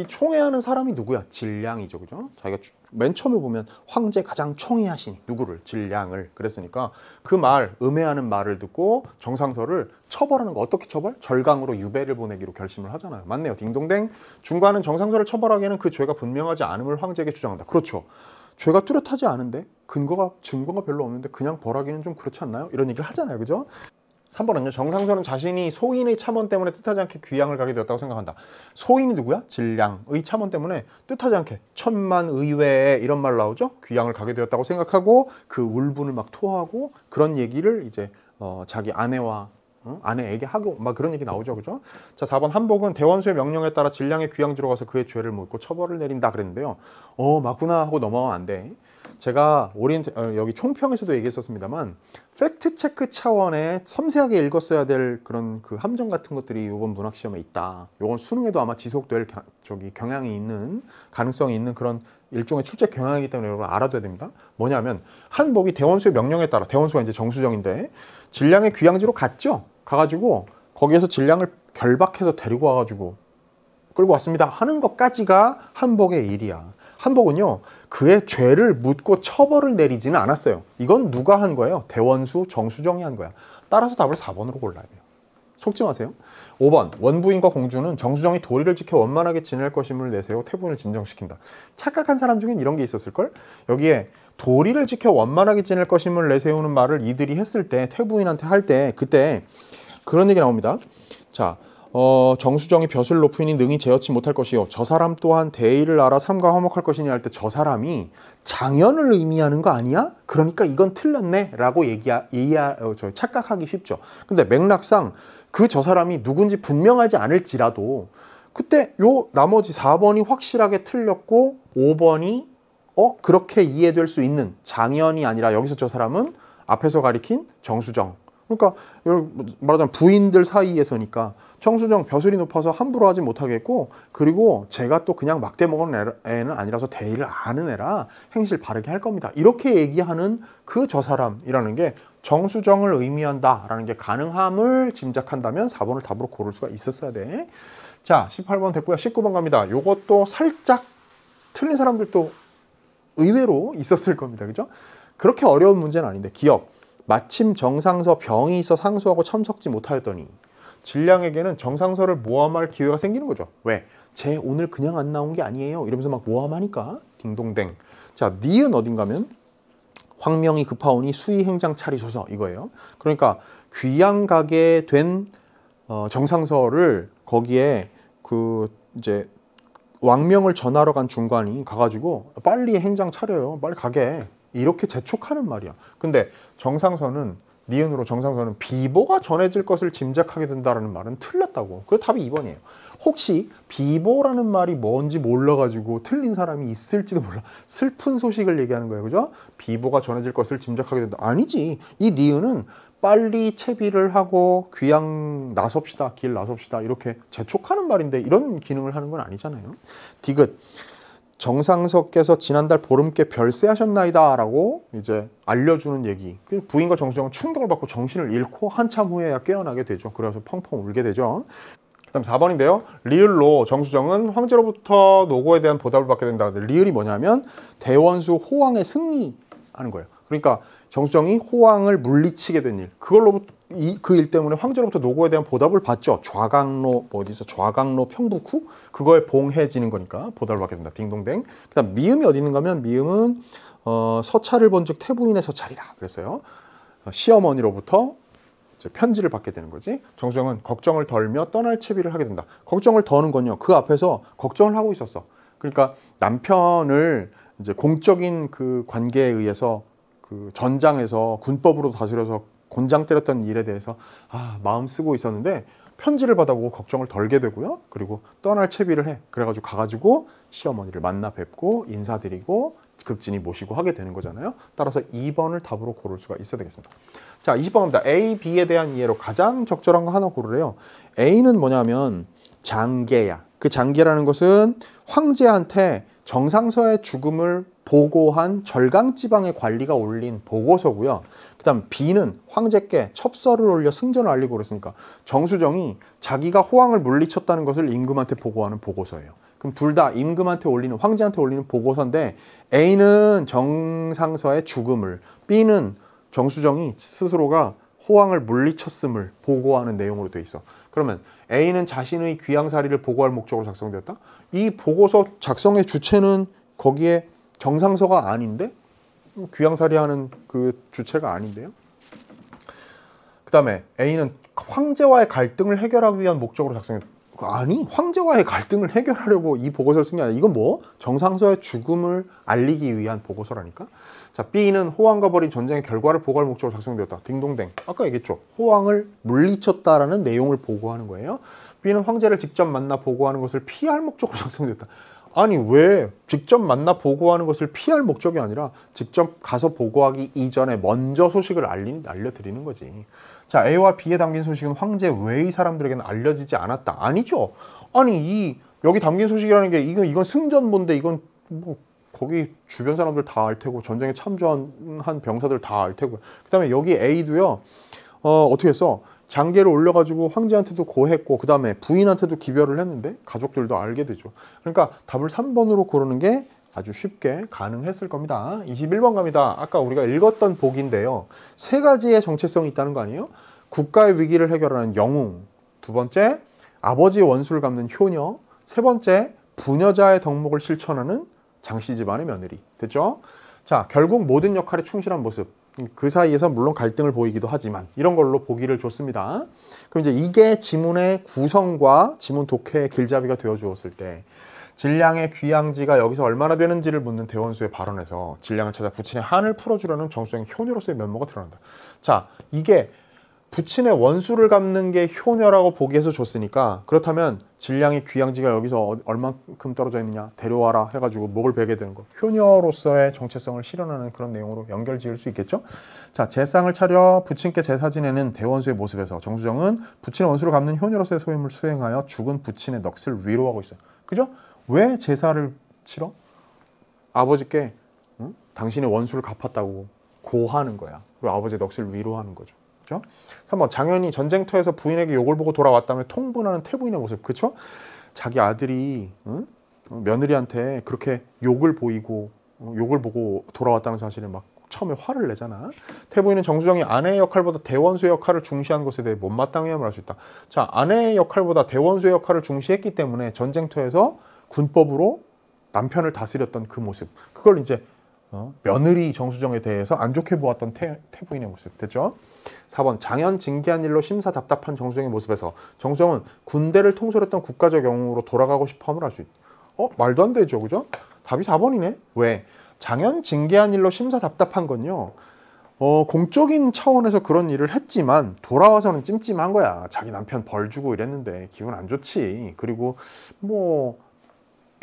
이총회하는 사람이 누구야? 질량이죠, 그죠? 자기가 맨 처음에 보면 황제 가장 총애하신 누구를? 질량을 그랬으니까 그 말 음해하는 말을 듣고 정상서를 처벌하는 거 어떻게 처벌? 절강으로 유배를 보내기로 결심을 하잖아요. 맞네요, 딩동댕. 중간은 정상서를 처벌하기에는 그 죄가 분명하지 않음을 황제에게 주장한다. 그렇죠. 죄가 뚜렷하지 않은데 근거가 증거가 별로 없는데 그냥 벌하기는 좀 그렇지 않나요? 이런 얘기를 하잖아요, 그죠? 3번은요. 정상선은 자신이 소인의 참원 때문에 뜻하지 않게 귀양을 가게 되었다고 생각한다. 소인이 누구야? 질량의 참원 때문에 뜻하지 않게 천만 의외에 이런 말 나오죠. 귀양을 가게 되었다고 생각하고 그 울분을 막 토하고 그런 얘기를 이제 어, 자기 아내와 응? 아내에게 하고 막 그런 얘기 나오죠. 그죠? 자, 4번 한복은 대원수의 명령에 따라 질량의 귀양지로 가서 그의 죄를 묻고 처벌을 내린다 그랬는데요. 어, 맞구나 하고 넘어가면 안 돼. 제가 오리엔테 어, 여기 총평에서도 얘기했었습니다만 팩트 체크 차원의 섬세하게 읽었어야 될 그런 그 함정 같은 것들이 이번 문학 시험에 있다. 이건 수능에도 아마 지속될 겨, 저기 경향이 있는 가능성이 있는 그런 일종의 출제 경향이기 때문에 여러분 알아둬야 됩니다. 뭐냐면 한복이 대원수의 명령에 따라 대원수가 이제 정수정인데 질량의 귀향지로 갔죠. 가가지고 거기에서 질량을 결박해서 데리고 와가지고 끌고 왔습니다 하는 것까지가 한복의 일이야. 한복은요 그의 죄를 묻고 처벌을 내리지는 않았어요. 이건 누가 한 거예요? 대원수, 정수정이 한 거야. 따라서 답을 4번으로 골라야 돼요. 속지 마세요. 5번 원부인과 공주는 정수정이 도리를 지켜 원만하게 지낼 것임을 내세워 태분을 진정시킨다. 착각한 사람 중엔 이런 게 있었을걸? 여기에 도리를 지켜 원만하게 지낼 것임을 내세우는 말을 이들이 했을 때 태부인한테 할 때 그때 그런 얘기 나옵니다. 자 어, 정수정이 벼슬 높으니 능히 제어치 못할 것이요 저 사람 또한 대의를 알아 삼가 화목할 것이니 할 때 저 사람이 장연을 의미하는 거 아니야? 그러니까 이건 틀렸네 라고 얘기하, 얘기하 어, 저, 착각하기 쉽죠 근데 맥락상 그 저 사람이 누군지 분명하지 않을지라도 그때 요 나머지 4번이 확실하게 틀렸고 5번이 어 그렇게 이해될 수 있는 장연이 아니라 여기서 저 사람은 앞에서 가리킨 정수정 그러니까 말하자면 부인들 사이에서니까 청수정 벼슬이 높아서 함부로 하지 못하겠고 그리고 제가 또 그냥 막대 먹은 애는 아니라서 대의를 아는 애라 행실 바르게 할 겁니다. 이렇게 얘기하는 그 저 사람이라는 게 정수정을 의미한다라는 게 가능함을 짐작한다면 4번을 답으로 고를 수가 있었어야 돼. 자, 18번 됐고요. 19번 갑니다. 요것도 살짝 틀린 사람들도 의외로 있었을 겁니다. 그죠? 그렇게 어려운 문제는 아닌데 기억. 마침 정상서 병이 있어 상소하고 참석지 못하였더니 진량에게는 정상서를 모함할 기회가 생기는 거죠. 왜? 쟤 오늘 그냥 안 나온 게 아니에요. 이러면서 막 모함하니까 딩동댕. 자, 니은 어딘가면 황명이 급하오니 수의 행장 차리소서 이거예요. 그러니까 귀양 가게 된 어, 정상서를 거기에 그 이제 왕명을 전하러 간 중관이 가가지고 빨리 행장 차려요. 빨리 가게. 이렇게 재촉하는 말이야. 근데 정상선은 니은으로 정상선은 비보가 전해질 것을 짐작하게 된다라는 말은 틀렸다고. 그 답이 2번이에요. 혹시 비보라는 말이 뭔지 몰라가지고 틀린 사람이 있을지도 몰라. 슬픈 소식을 얘기하는 거예요. 그죠? 비보가 전해질 것을 짐작하게 된다. 아니지. 이 니은은 빨리 채비를 하고 귀양 나섭시다. 길 나섭시다. 이렇게 재촉하는 말인데 이런 기능을 하는 건 아니잖아요. 디귿. 정상석께서 지난달 보름께 별세하셨나이다 라고 이제 알려주는 얘기 그 부인과 정수정은 충격을 받고 정신을 잃고 한참 후에야 깨어나게 되죠 그래서 펑펑 울게 되죠 그 다음 4번인데요 리을로 정수정은 황제로부터 노고에 대한 보답을 받게 된다 리을이 뭐냐면 대원수 호황의 승리하는 거예요 그러니까 정수정이 호황을 물리치게 된 일 그걸로부터 이, 그 일 때문에 황제로부터 노고에 대한 보답을 받죠. 좌강로 뭐 어디서 좌강로 평북후 그거에 봉해지는 거니까 보답을 받게 된다. 딩동댕. 그다음 미음이 어디 있는가 하면 미음은 어, 서찰을 본즉 태부인의 서찰이라 그랬어요. 어, 시어머니로부터 편지를 받게 되는 거지. 정수영은 걱정을 덜며 떠날 채비를 하게 된다. 걱정을 더는 건요. 그 앞에서 걱정을 하고 있었어. 그러니까 남편을 이제 공적인 그 관계에 의해서 그 전장에서 군법으로 다스려서 곤장 때렸던 일에 대해서 아 마음 쓰고 있었는데 편지를 받아보고 걱정을 덜게 되고요. 그리고 떠날 채비를 해. 그래가지고 가가지고 시어머니를 만나 뵙고 인사드리고 급진이 모시고 하게 되는 거잖아요. 따라서 2번을 답으로 고를 수가 있어야 되겠습니다. 자, 20번입니다. A, B에 대한 이해로 가장 적절한 거 하나 고르래요. A는 뭐냐면 장계야. 그 장계라는 것은 황제한테 정상서의 죽음을 보고한 절강지방의 관리가 올린 보고서고요. 그 다음 B는 황제께 첩서를 올려 승전을 알리고 그랬으니까 정수정이 자기가 호황을 물리쳤다는 것을 임금한테 보고하는 보고서예요. 그럼 둘 다 임금한테 올리는 황제한테 올리는 보고서인데 A는 정상서의 죽음을 B는 정수정이 스스로가 호황을 물리쳤음을 보고하는 내용으로 돼 있어. 그러면 A는 자신의 귀양살이를 보고할 목적으로 작성되었다. 이 보고서 작성의 주체는 거기에 정상서가 아닌데 귀양살이하는 그 주체가 아닌데요. 그 다음에 A는 황제와의 갈등을 해결하기 위한 목적으로 작성했다. 아니 황제와의 갈등을 해결하려고 이 보고서를 쓴 게 아니라 이건 뭐 정상서의 죽음을 알리기 위한 보고서라니까 자 B는 호황과 벌인 전쟁의 결과를 보고할 목적으로 작성되었다 딩동댕 아까 얘기했죠 호황을 물리쳤다라는 내용을 보고하는 거예요 B는 황제를 직접 만나 보고하는 것을 피할 목적으로 작성되었다 아니 왜 직접 만나 보고하는 것을 피할 목적이 아니라 직접 가서 보고하기 이전에 먼저 소식을 알리, 알려드리는 거지 자 A와 B에 담긴 소식은 황제 외의 사람들에게는 알려지지 않았다. 아니죠. 아니 이 여기 담긴 소식이라는 게 이건 이건 승전본데 이건 뭐 거기 주변 사람들 다 알 테고 전쟁에 참전한 병사들 다 알 테고 그다음에 여기 A도요. 어 어떻게 했어? 장계를 올려가지고 황제한테도 고했고 그 다음에 부인한테도 기별을 했는데 가족들도 알게 되죠. 그러니까 답을 3번으로 고르는 게 아주 쉽게 가능했을 겁니다. 21번 갑니다. 아까 우리가 읽었던 복인데요. 세 가지의 정체성이 있다는 거 아니에요? 국가의 위기를 해결하는 영웅, 두 번째 아버지 의 원수를 갚는 효녀, 세 번째 부녀자의 덕목을 실천하는 장씨 집안의 며느리. 됐죠? 자, 결국 모든 역할에 충실한 모습. 그 사이에서 물론 갈등을 보이기도 하지만 이런 걸로 보기를 줬습니다. 그럼 이제 이게 지문의 구성과 지문 독해의 길잡이가 되어 주었을 때 진량의 귀양지가 여기서 얼마나 되는지를 묻는 대원수의 발언에서 진량을 찾아 부친의 한을 풀어주려는 정수형 효녀로서의 면모가 드러난다. 자, 이게 부친의 원수를 갚는 게 효녀라고 보기에서 좋으니까 그렇다면 진량의 귀양지가 여기서 어, 얼만큼 떨어져 있느냐 데려와라 해가지고 목을 베게 되는 거 효녀로서의 정체성을 실현하는 그런 내용으로 연결 지을 수 있겠죠 자 제상을 차려 부친께 제사 지내는 대원수의 모습에서 정수정은 부친의 원수를 갚는 효녀로서의 소임을 수행하여 죽은 부친의 넋을 위로하고 있어요 그죠? 왜 제사를 치러? 아버지께 응? 당신의 원수를 갚았다고 고하는 거야. 그리고 아버지의 넋을 위로하는 거죠. 그렇죠? 3번 장현이 전쟁터에서 부인에게 욕을 보고 돌아왔다며 통분하는 태부인의 모습. 그렇죠? 자기 아들이 응? 며느리한테 그렇게 욕을 보이고 욕을 보고 돌아왔다는 사실에 막 처음에 화를 내잖아. 태부인은 정수정이 아내의 역할보다 대원수의 역할을 중시한 것에 대해 못마땅해함을 알수 있다. 자, 아내의 역할보다 대원수의 역할을 중시했기 때문에 전쟁터에서 군법으로 남편을 다스렸던 그 모습. 그걸 이제 어, 며느리 정수정에 대해서 안 좋게 보았던 태, 태 부인의 모습 됐죠? 4번 장현 징계한 일로 심사 답답한 정수정의 모습에서 정수정은 군대를 통솔했던 국가적 영웅으로 돌아가고 싶어함을 할 수 있다. 어? 말도 안 되죠. 그죠? 답이 4번이네. 왜? 장현 징계한 일로 심사 답답한 건요. 어, 공적인 차원에서 그런 일을 했지만 돌아와서는 찜찜한 거야. 자기 남편 벌 주고 이랬는데 기분 안 좋지. 그리고 뭐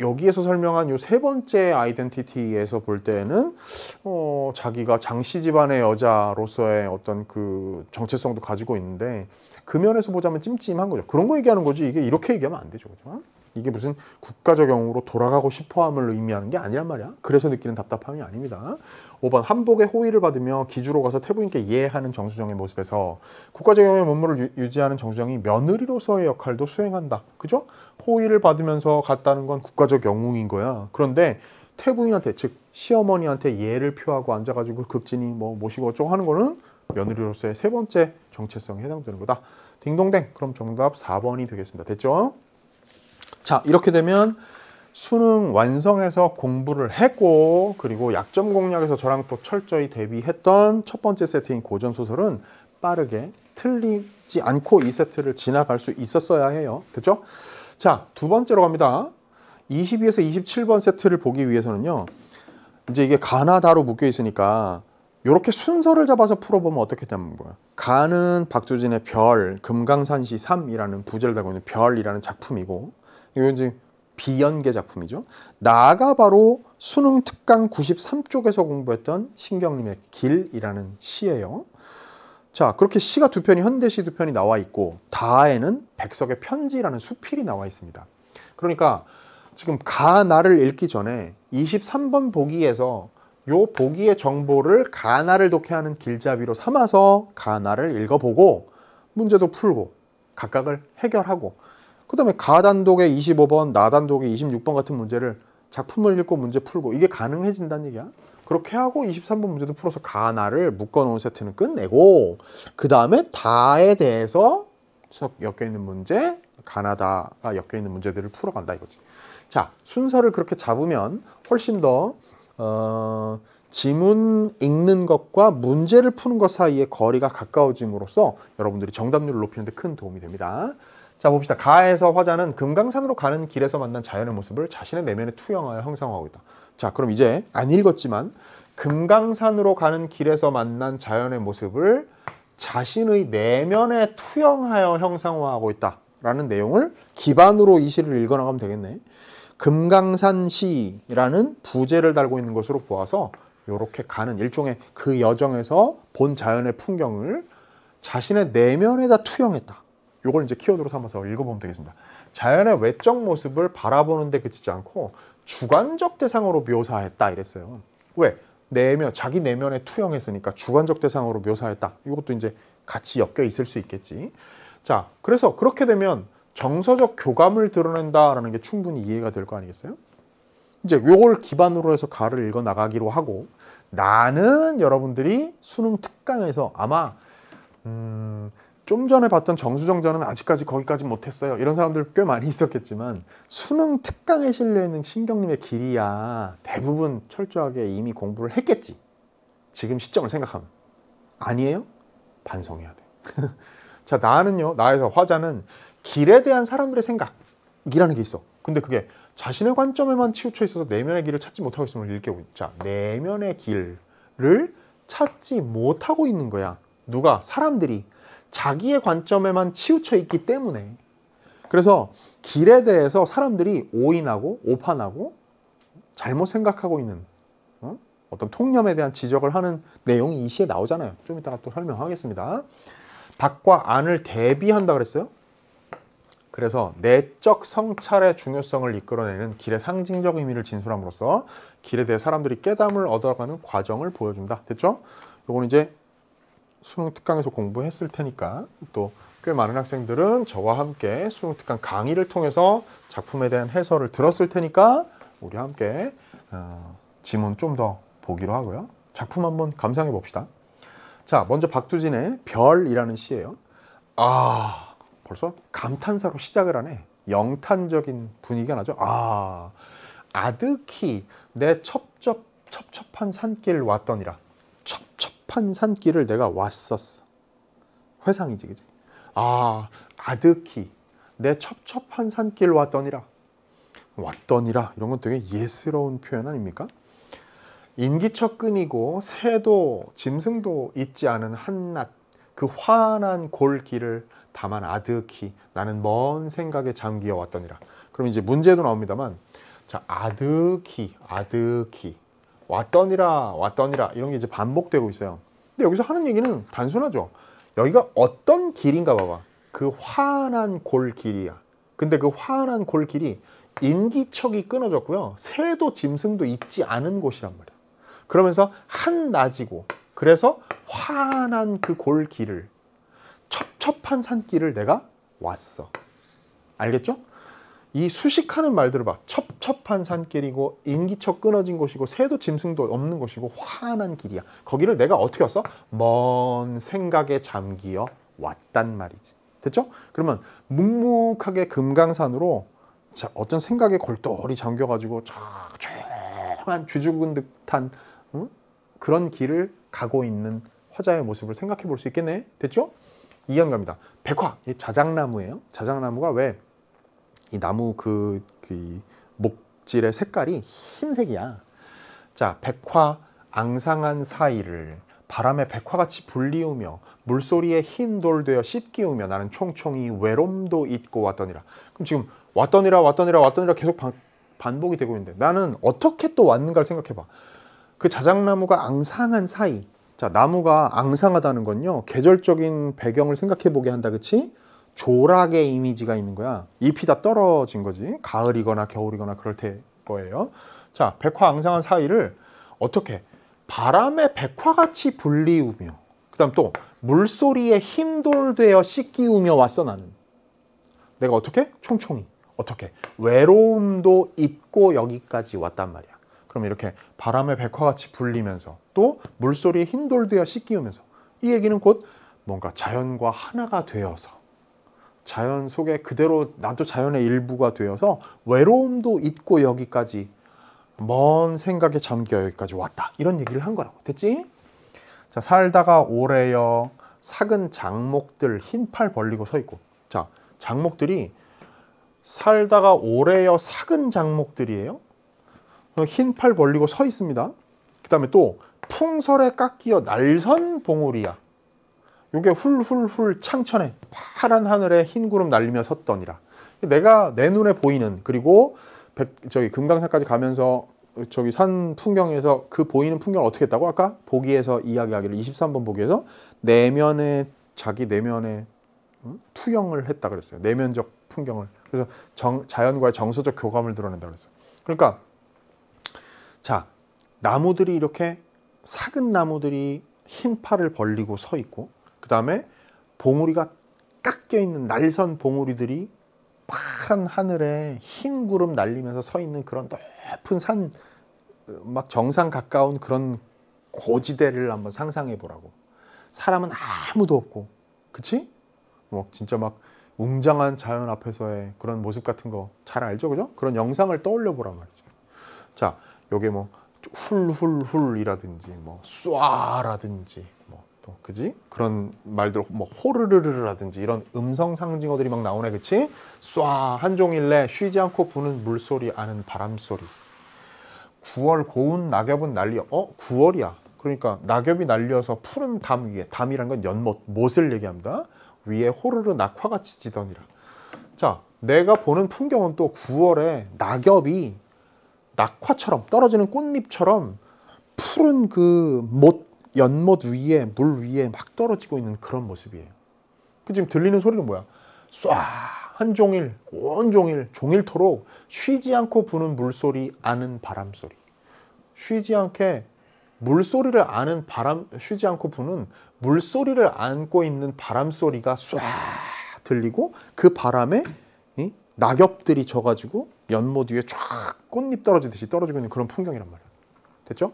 여기에서 설명한 요 세 번째 아이덴티티에서 볼 때는 어, 자기가 장씨 집안의 여자로서의 어떤 그 정체성도 가지고 있는데 그 면에서 보자면 찜찜한 거죠. 그런 거 얘기하는 거지 이게 이렇게 얘기하면 안 되죠. 그죠? 이게 무슨 국가적 영으로 돌아가고 싶어함을 의미하는 게 아니란 말이야. 그래서 느끼는 답답함이 아닙니다. 5번 한복의 호의를 받으며 기주로 가서 태부인께 예하는 정수정의 모습에서 국가적용의 문물을 유, 지하는 정수정이 며느리로서의 역할도 수행한다. 그죠? 호의를 받으면서 갔다는 건 국가적 영웅인 거야. 그런데 태부인한테 즉 시어머니한테 예를 표하고 앉아가지고 급진이 뭐 모시고 어쩌고 하는 거는 며느리로서의 세 번째 정체성에 해당되는 거다. 딩동댕. 그럼 정답 4번이 되겠습니다. 됐죠? 자 이렇게 되면 수능 완성해서 공부를 했고 그리고 약점 공략에서 저랑 또 철저히 대비했던 첫 번째 세트인 고전 소설은 빠르게 틀리지 않고 이 세트를 지나갈 수 있었어야 해요. 그죠? 자, 두 번째로 갑니다. 22에서 27번 세트를 보기 위해서는요. 이제 이게 가나다로 묶여 있으니까 이렇게 순서를 잡아서 풀어보면 어떻게 되는 거야? 가는 박주진의 별, 금강산시 3이라는 부제를 달고 있는 별이라는 작품이고 이거 이제 비연계 작품이죠. 나가 바로 수능 특강 93쪽에서 공부했던 신경님의 길이라는 시예요. 자, 그렇게 시가 두 편이 현대시 두 편이 나와 있고 다에는 백석의 편지라는 수필이 나와 있습니다. 그러니까 지금 가나를 읽기 전에 23번 보기에서 요 보기의 정보를 가나를 독해하는 길잡이로 삼아서 가나를 읽어보고 문제도 풀고 각각을 해결하고 그 다음에 가단독의 25번, 나단독의 26번 같은 문제를 작품을 읽고 문제 풀고 이게 가능해진다는 얘기야. 그렇게 하고 23번 문제도 풀어서 가나를 묶어놓은 세트는 끝내고 그 다음에 다에 대해서 엮여있는 문제, 가나다가 엮여있는 문제들을 풀어간다 이거지. 자, 순서를 그렇게 잡으면 훨씬 더 어, 지문 읽는 것과 문제를 푸는 것 사이의 거리가 가까워짐으로써 여러분들이 정답률을 높이는 데 큰 도움이 됩니다. 자 봅시다. 가에서 화자는 금강산으로 가는 길에서 만난 자연의 모습을 자신의 내면에 투영하여 형성하고 있다. 자 그럼 이제 안 읽었지만 금강산으로 가는 길에서 만난 자연의 모습을 자신의 내면에 투영하여 형상화하고 있다. 라는 내용을 기반으로 이 시를 읽어나가면 되겠네. 금강산시라는 부제를 달고 있는 것으로 보아서 이렇게 가는 일종의 그 여정에서 본 자연의 풍경을 자신의 내면에다 투영했다. 요걸 이제 키워드로 삼아서 읽어보면 되겠습니다. 자연의 외적 모습을 바라보는 데 그치지 않고 주관적 대상으로 묘사했다 이랬어요. 왜? 내면 자기 내면에 투영했으니까 주관적 대상으로 묘사했다. 이것도 이제 같이 엮여 있을 수 있겠지. 자, 그래서 그렇게 되면 정서적 교감을 드러낸다라는 게 충분히 이해가 될 거 아니겠어요? 이제 요걸 기반으로 해서 가를 읽어 나가기로 하고 나는 여러분들이 수능 특강에서 아마 음, 좀 전에 봤던 정수정 저는 아직까지 거기까지 못했어요. 이런 사람들 꽤 많이 있었겠지만 수능 특강에 실려있는 신경님의 길이야 대부분 철저하게 이미 공부를 했겠지. 지금 시점을 생각하면. 아니에요? 반성해야 돼. 자 나는요 나에서 화자는 길에 대한 사람들의 생각이라는 게 있어. 근데 그게 자신의 관점에만 치우쳐 있어서 내면의 길을 찾지 못하고 있음을 일깨우고 자 내면의 길을 찾지 못하고 있는 거야. 누가 사람들이 자기의 관점에만 치우쳐 있기 때문에 그래서 길에 대해서 사람들이 오인하고 오판하고 잘못 생각하고 있는 어? 떤 통념에 대한 지적을 하는 내용이 이 시에 나오잖아요. 좀 이따가 또 설명하겠습니다. 밖과 안을 대비한다 그랬어요. 그래서 내적 성찰의 중요성을 이끌어내는 길의 상징적 의미를 진술함으로써 길에 대해 사람들이 깨달음을 얻어가는 과정을 보여준다. 됐죠? 요거는 이제 수능 특강에서 공부했을 테니까 또 꽤 많은 학생들은 저와 함께 수능 특강 강의를 통해서 작품에 대한 해설을 들었을 테니까 우리 함께 어, 지문 좀 더 보기로 하고요. 작품 한번 감상해 봅시다. 자, 먼저 박두진의 별이라는 시예요. 아, 벌써 감탄사로 시작을 하네. 영탄적인 분위기가 나죠. 아, 아득히 내 첩첩 첩첩한 산길 왔더니라. 한 산길을 내가 왔었어. 회상이지, 그지? 아, 아득히 내 첩첩한 산길 왔더니라. 왔더니라. 이런 건 되게 예스러운 표현 아닙니까? 인기척 끊이고 새도 짐승도 있지 않은 한낮 그 환한 골길을 다만 아득히 나는 먼 생각에 잠기어 왔더니라. 그럼 이제 문제도 나옵니다만 자 아득히 아득히 왔더니라 왔더니라 이런 게 이제 반복되고 있어요. 근데 여기서 하는 얘기는 단순하죠. 여기가 어떤 길인가 봐봐. 그 환한 골 길이야. 근데 그 환한 골 길이 인기척이 끊어졌고요. 새도 짐승도 있지 않은 곳이란 말이야. 그러면서 한낮이고 그래서 환한 그 골길을 첩첩한 산길을 내가 왔어. 알겠죠? 이 수식하는 말들을 봐. 첩첩한 산길이고 인기척 끊어진 곳이고 새도 짐승도 없는 곳이고 환한 길이야. 거기를 내가 어떻게 왔어? 먼 생각에 잠기어 왔단 말이지. 됐죠? 그러면 묵묵하게 금강산으로 자, 어떤 생각에 골똘히 잠겨가지고 조용한 쥐죽은 듯한 응? 그런 길을 가고 있는 화자의 모습을 생각해 볼 수 있겠네. 됐죠? 이현 갑니다. 백화, 자작나무예요. 자작나무가 왜이 나무 그, 그 목질의 색깔이 흰색이야. 자, 백화 앙상한 사이를 바람에 백화같이 불리우며 물소리에 흰 돌되어 씻기우며 나는 총총히 외롬도 잊고 왔더니라. 그럼 지금 왔더니라 왔더니라 왔더니라 계속 반, 반복이 되고 있는데 나는 어떻게 또 왔는가를 생각해봐. 그 자작나무가 앙상한 사이. 자, 나무가 앙상하다는 건요. 계절적인 배경을 생각해보게 한다, 그치? 조락의 이미지가 있는 거야. 잎이 다 떨어진 거지. 가을이거나 겨울이거나 그럴 때 거예요. 자, 백화 앙상한 사이를 어떻게 바람의 백화같이 불리우며 그 다음 또 물소리에 힘돌되어 씻기우며 왔어 나는. 내가 어떻게? 총총히. 어떻게? 외로움도 잊고 여기까지 왔단 말이야. 그럼 이렇게 바람의 백화같이 불리면서 또 물소리에 힘돌되어 씻기우면서 이 얘기는 곧 뭔가 자연과 하나가 되어서 자연 속에 그대로 나도 자연의 일부가 되어서 외로움도 잊고 여기까지 먼 생각에 잠겨 여기까지 왔다 이런 얘기를 한 거라고 됐지? 자 살다가 오래여 삭은 장목들 흰 팔 벌리고 서 있고 자 장목들이 살다가 오래여 삭은 장목들이에요 어, 흰팔 벌리고 서 있습니다 그 다음에 또 풍설에 깎이 날선 봉우리야 요게 훌훌훌 창천에 파란 하늘에 흰 구름 날리며 섰더니라. 내가 내 눈에 보이는 그리고 백, 저기 금강산까지 가면서 저기 산 풍경에서 그 보이는 풍경을 어떻게 했다고 아까 보기에서 이야기하기를 23번 보기에서 내면의 자기 내면의 투영을 했다 그랬어요. 내면적 풍경을. 그래서 정, 자연과의 정서적 교감을 드러낸다 그랬어요. 그러니까 자, 나무들이 이렇게 사근 나무들이 흰 팔을 벌리고 서 있고 그 다음에 봉우리가 깎여 있는 날선 봉우리들이 파란 하늘에 흰 구름 날리면서 서 있는 그런 높은 산 막 정상 가까운 그런 고지대를 한번 상상해 보라고. 사람은 아무도 없고, 그치? 뭐 진짜 막 웅장한 자연 앞에서의 그런 모습 같은 거 잘 알죠, 그죠? 그런 영상을 떠올려 보란 말이죠. 자, 요게 뭐 훌훌훌이라든지 뭐 쏴라든지 뭐또 그지? 그런 말들 뭐 호르르르라든지 이런 음성 상징어들이 막 나오네 그치? 쏴 한종일래 쉬지 않고 부는 물소리 아는 바람소리 9월 고운 낙엽은 날려 어? 9월이야 그러니까 낙엽이 날려서 푸른 담 위에 담이란 건 연못 못을 얘기합니다 위에 호르르 낙화가지 지더니라 자 내가 보는 풍경은 또 9월에 낙엽이 낙화처럼 떨어지는 꽃잎처럼 푸른 그못 연못 위에 물 위에 막 떨어지고 있는 그런 모습이에요. 그 지금 들리는 소리는 뭐야? 쏴 한종일 온종일 종일토록 쉬지 않고 부는 물소리 아는 바람소리 쉬지 않게 물소리를 아는 바람 쉬지 않고 부는 물소리를 안고 있는 바람소리가 쏴 들리고 그 바람에 이 낙엽들이 져가지고 연못 위에 쫙 꽃잎 떨어지듯이 떨어지고 있는 그런 풍경이란 말이에 됐죠?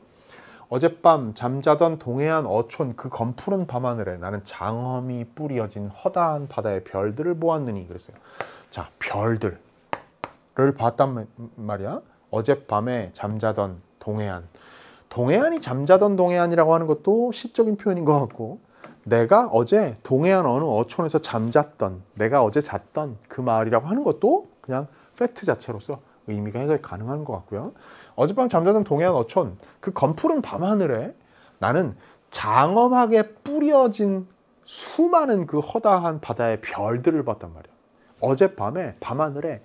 어젯밤 잠자던 동해안 어촌 그 검푸른 밤하늘에 나는 장엄이 뿌리어진 허다한 바다의 별들을 보았느니 그랬어요. 자, 별들을 봤단 말이야. 어젯밤에 잠자던 동해안. 동해안이 잠자던 동해안이라고 하는 것도 시적인 표현인 것 같고 내가 어제 동해안 어느 어촌에서 잠잤던 내가 어제 잤던 그 마을이라고 하는 것도 그냥 팩트 자체로서 의미가 해석이 가능한 것 같고요. 어젯밤 잠자던 동해안 어촌 그 검푸른 밤하늘에 나는 장엄하게 뿌려진 수많은 그 허다한 바다의 별들을 봤단 말이야. 어젯밤에 밤하늘에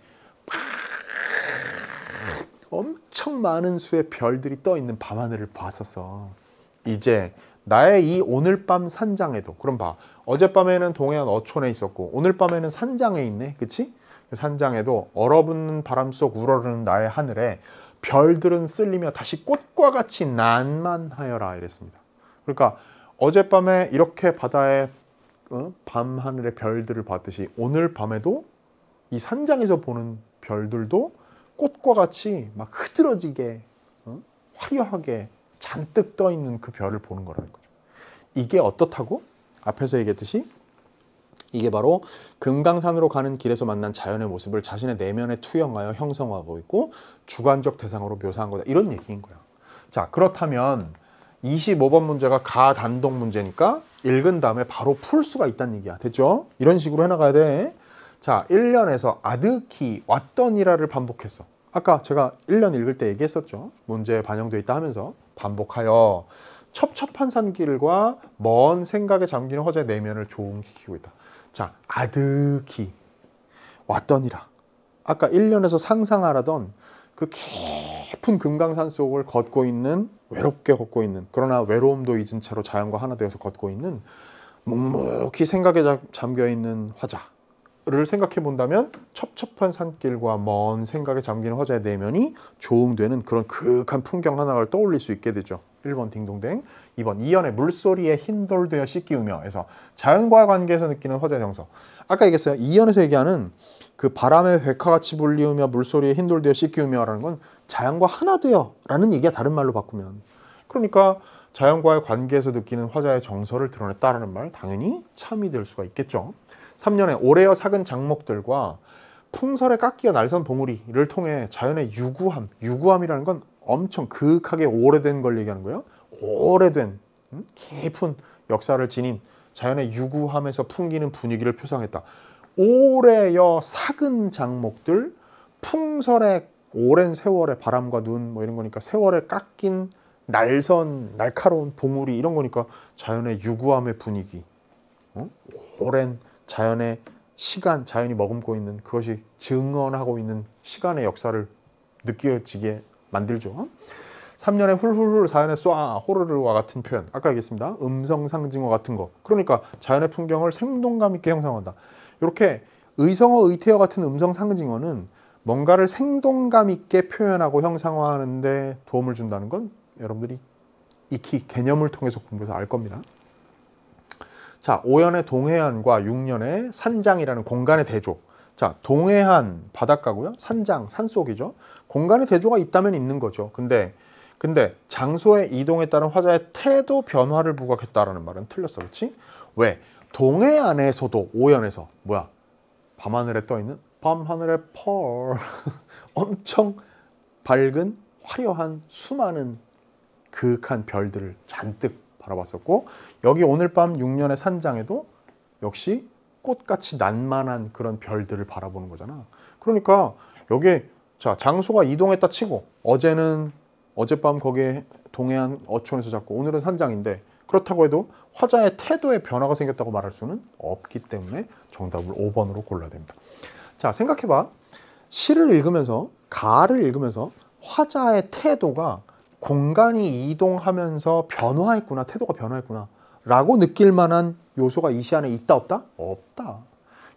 엄청 많은 수의 별들이 떠 있는 밤하늘을 봤었어. 이제 나의 이 오늘 밤 산장에도 그럼 봐. 어젯밤에는 동해안 어촌에 있었고 오늘 밤에는 산장에 있네. 그치? 그 산장에도 얼어붙는 바람 속 우러르는 나의 하늘에 별들은 쓸리며 다시 꽃과 같이 난만하여라 이랬습니다. 그러니까 어젯밤에 이렇게 바다의 어? 밤하늘의 별들을 봤듯이 오늘 밤에도 이 산장에서 보는 별들도 꽃과 같이 막 흐드러지게 어? 화려하게 잔뜩 떠 있는 그 별을 보는 거라는 거죠. 이게 어떻다고? 앞에서 얘기했듯이 이게 바로 금강산으로 가는 길에서 만난 자연의 모습을 자신의 내면에 투영하여 형성하고 있고 주관적 대상으로 묘사한 거다. 이런 얘기인 거야. 자, 그렇다면 25번 문제가 가단독 문제니까 읽은 다음에 바로 풀 수가 있다는 얘기야. 됐죠? 이런 식으로 해나가야 돼. 자, 1년에서 아득히 왔던이라를 반복했어. 아까 제가 1년 읽을 때 얘기했었죠. 문제에 반영돼 있다 하면서 반복하여 첩첩한 산길과 먼 생각에 잠기는 허자의 내면을 조응시키고 있다. 자, 아득히 왔더니라. 아까 1년에서 상상하라던 그 깊은 금강산 속을 걷고 있는 외롭게 걷고 있는 그러나 외로움도 잊은 채로 자연과 하나 되어서 걷고 있는 묵묵히 생각에 잠겨 있는 화자를 생각해 본다면 첩첩한 산길과 먼 생각에 잠기는 화자의 내면이 조응되는 그런 그윽한 풍경 하나를 떠올릴 수 있게 되죠. 1번 딩동댕, 2번 이연의 물소리에 흰돌되어 씻기우며 해서 자연과의 관계에서 느끼는 화재 정서. 아까 얘기했어요. 이연에서 얘기하는 그 바람의 회카같이 불리우며 물소리에 흰돌되어 씻기우며라는 건 자연과 하나 되어라는 얘기가 다른 말로 바꾸면. 그러니까 자연과의 관계에서 느끼는 화자의 정서를 드러냈다라는 말 당연히 참이 될 수가 있겠죠. 3년에 오래여 삭은 장목들과 풍설에 깎여 날선 봉우리를 통해 자연의 유구함, 유구함이라는 건 엄청 극하게 오래된 걸 얘기하는 거예요. 오래된 음? 깊은 역사를 지닌 자연의 유구함에서 풍기는 분위기를 표상했다. 오래여 삭은 장목들, 풍설의 오랜 세월의 바람과 눈 뭐 이런 거니까 세월에 깎인 날선 날카로운 봉우리 이런 거니까 자연의 유구함의 분위기, 어? 오랜 자연의 시간, 자연이 머금고 있는 그것이 증언하고 있는 시간의 역사를 느껴지게 만들죠. 3년에 훌훌훌 자연에 쏴 호르르와 같은 표현 아까 얘기했습니다 음성 상징어 같은 거 그러니까 자연의 풍경을 생동감 있게 형성한다 이렇게 의성어 의태어 같은 음성 상징어는 뭔가를 생동감 있게 표현하고 형상화하는데 도움을 준다는 건 여러분들이 익히 개념을 통해서 공부해서 알 겁니다 자 5년의 동해안과 6년의 산장이라는 공간의 대조 자 동해안 바닷가고요 산장 산속이죠 공간에 대조가 있다면 있는 거죠. 근데 근데 장소의 이동에 따른 화자의 태도 변화를 부각했다라는 말은 틀렸어. 그렇지? 왜? 동해 안에서도 오연에서 뭐야? 밤하늘에 떠 있는 밤하늘의 펄 엄청 밝은 화려한 수많은 그윽한 별들을 잔뜩 바라봤었고 여기 오늘 밤 6년의 산장에도 역시 꽃같이 난만한 그런 별들을 바라보는 거잖아. 그러니까 여기에 자 장소가 이동했다 치고 어제는 어젯밤 거기에 동해안 어촌에서 잡고 오늘은 산장인데 그렇다고 해도 화자의 태도에 변화가 생겼다고 말할 수는 없기 때문에 정답을 5번으로 골라야 됩니다. 자 생각해봐 시를 읽으면서 가를 읽으면서 화자의 태도가 공간이 이동하면서 변화했구나 태도가 변화했구나 라고 느낄 만한 요소가 이 시 안에 있다 없다? 없다.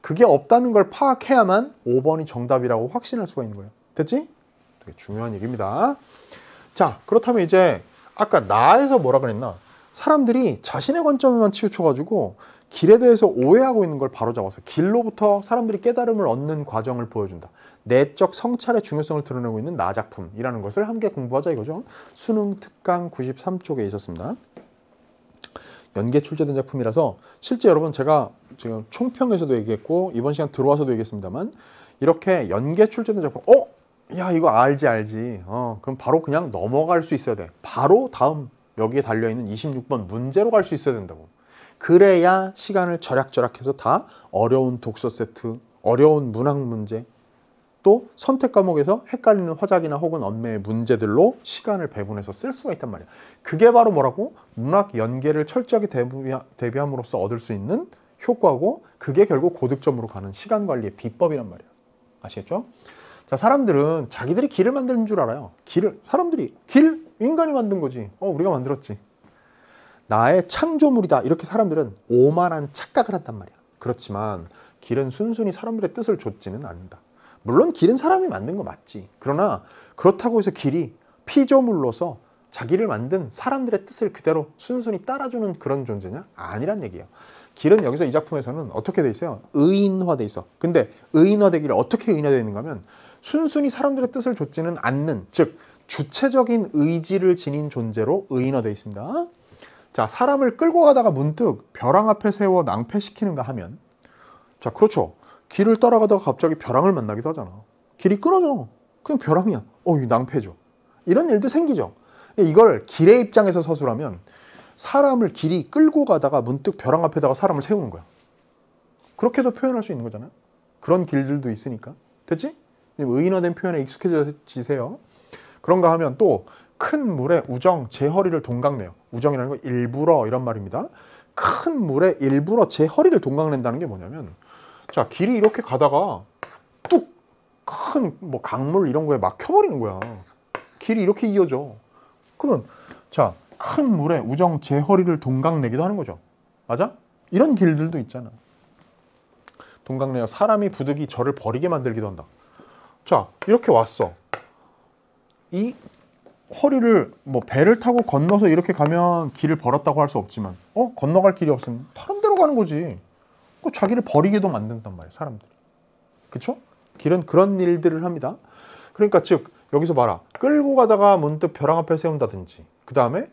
그게 없다는 걸 파악해야만 5번이 정답이라고 확신할 수가 있는 거예요. 됐지? 되게 중요한 얘기입니다. 자, 그렇다면 이제 아까 나에서 뭐라 그랬나? 사람들이 자신의 관점에만 치우쳐가지고 길에 대해서 오해하고 있는 걸 바로잡아서 길로부터 사람들이 깨달음을 얻는 과정을 보여준다. 내적 성찰의 중요성을 드러내고 있는 나 작품이라는 것을 함께 공부하자 이거죠. 수능 특강 93쪽에 있었습니다. 연계 출제된 작품이라서 실제 여러분 제가 지금 총평에서도 얘기했고 이번 시간 들어와서도 얘기했습니다만 이렇게 연계 출제된 작품 어? 야 이거 알지 알지 어 그럼 바로 그냥 넘어갈 수 있어야 돼 바로 다음 여기에 달려있는 26번 문제로 갈 수 있어야 된다고 그래야 시간을 절약절약해서 다 어려운 독서 세트 어려운 문학 문제 또 선택 과목에서 헷갈리는 화작이나 혹은 언매의 문제들로 시간을 배분해서 쓸 수가 있단 말이야 그게 바로 뭐라고? 문학 연계를 철저하게 대비함으로써 얻을 수 있는 효과고 그게 결국 고득점으로 가는 시간 관리의 비법이란 말이야 아시겠죠? 자, 사람들은 자기들이 길을 만드는 줄 알아요. 길을, 사람들이, 길, 인간이 만든 거지. 어, 우리가 만들었지. 나의 창조물이다. 이렇게 사람들은 오만한 착각을 한단 말이야. 그렇지만 길은 순순히 사람들의 뜻을 줬지는 않는다. 물론 길은 사람이 만든 거 맞지. 그러나 그렇다고 해서 길이 피조물로서 자기를 만든 사람들의 뜻을 그대로 순순히 따라주는 그런 존재냐? 아니란 얘기예요. 길은 여기서 이 작품에서는 어떻게 돼 있어요? 의인화돼 있어. 근데 의인화되기를 어떻게 의인화되어 있는가 하면 순순히 사람들의 뜻을 좇지는 않는 즉 주체적인 의지를 지닌 존재로 의인화되어 있습니다. 자 사람을 끌고 가다가 문득 벼랑 앞에 세워 낭패시키는가 하면 자 그렇죠 길을 따라가다가 갑자기 벼랑을 만나기도 하잖아 길이 끊어져 그냥 벼랑이야 어이 낭패죠 이런 일도 생기죠 이걸 길의 입장에서 서술하면 사람을 길이 끌고 가다가 문득 벼랑 앞에다가 사람을 세우는 거야 그렇게도 표현할 수 있는 거잖아요 그런 길들도 있으니까 됐지? 의인화된 표현에 익숙해지세요. 그런가 하면 또 큰 물에 우정, 제 허리를 동강내요. 우정이라는 건 일부러 이런 말입니다. 큰 물에 일부러 제 허리를 동강낸다는 게 뭐냐면 자 길이 이렇게 가다가 뚝 큰 뭐 강물 이런 거에 막혀버리는 거야. 길이 이렇게 이어져. 그건 자큰 물에 우정 제 허리를 동강내기도 하는 거죠. 맞아? 이런 길들도 있잖아. 동강내어 사람이 부득이 저를 버리게 만들기도 한다. 자, 이렇게 왔어. 이 허리를 뭐 배를 타고 건너서 이렇게 가면 길을 벌었다고 할 수 없지만 어 건너갈 길이 없으면 다른 데로 가는 거지 그 자기를 버리게도 만든단 말이에요 사람들이 그쵸? 길은 그런 일들을 합니다 그러니까 즉 여기서 봐라 끌고 가다가 문득 벼랑 앞에 세운다든지 그 다음에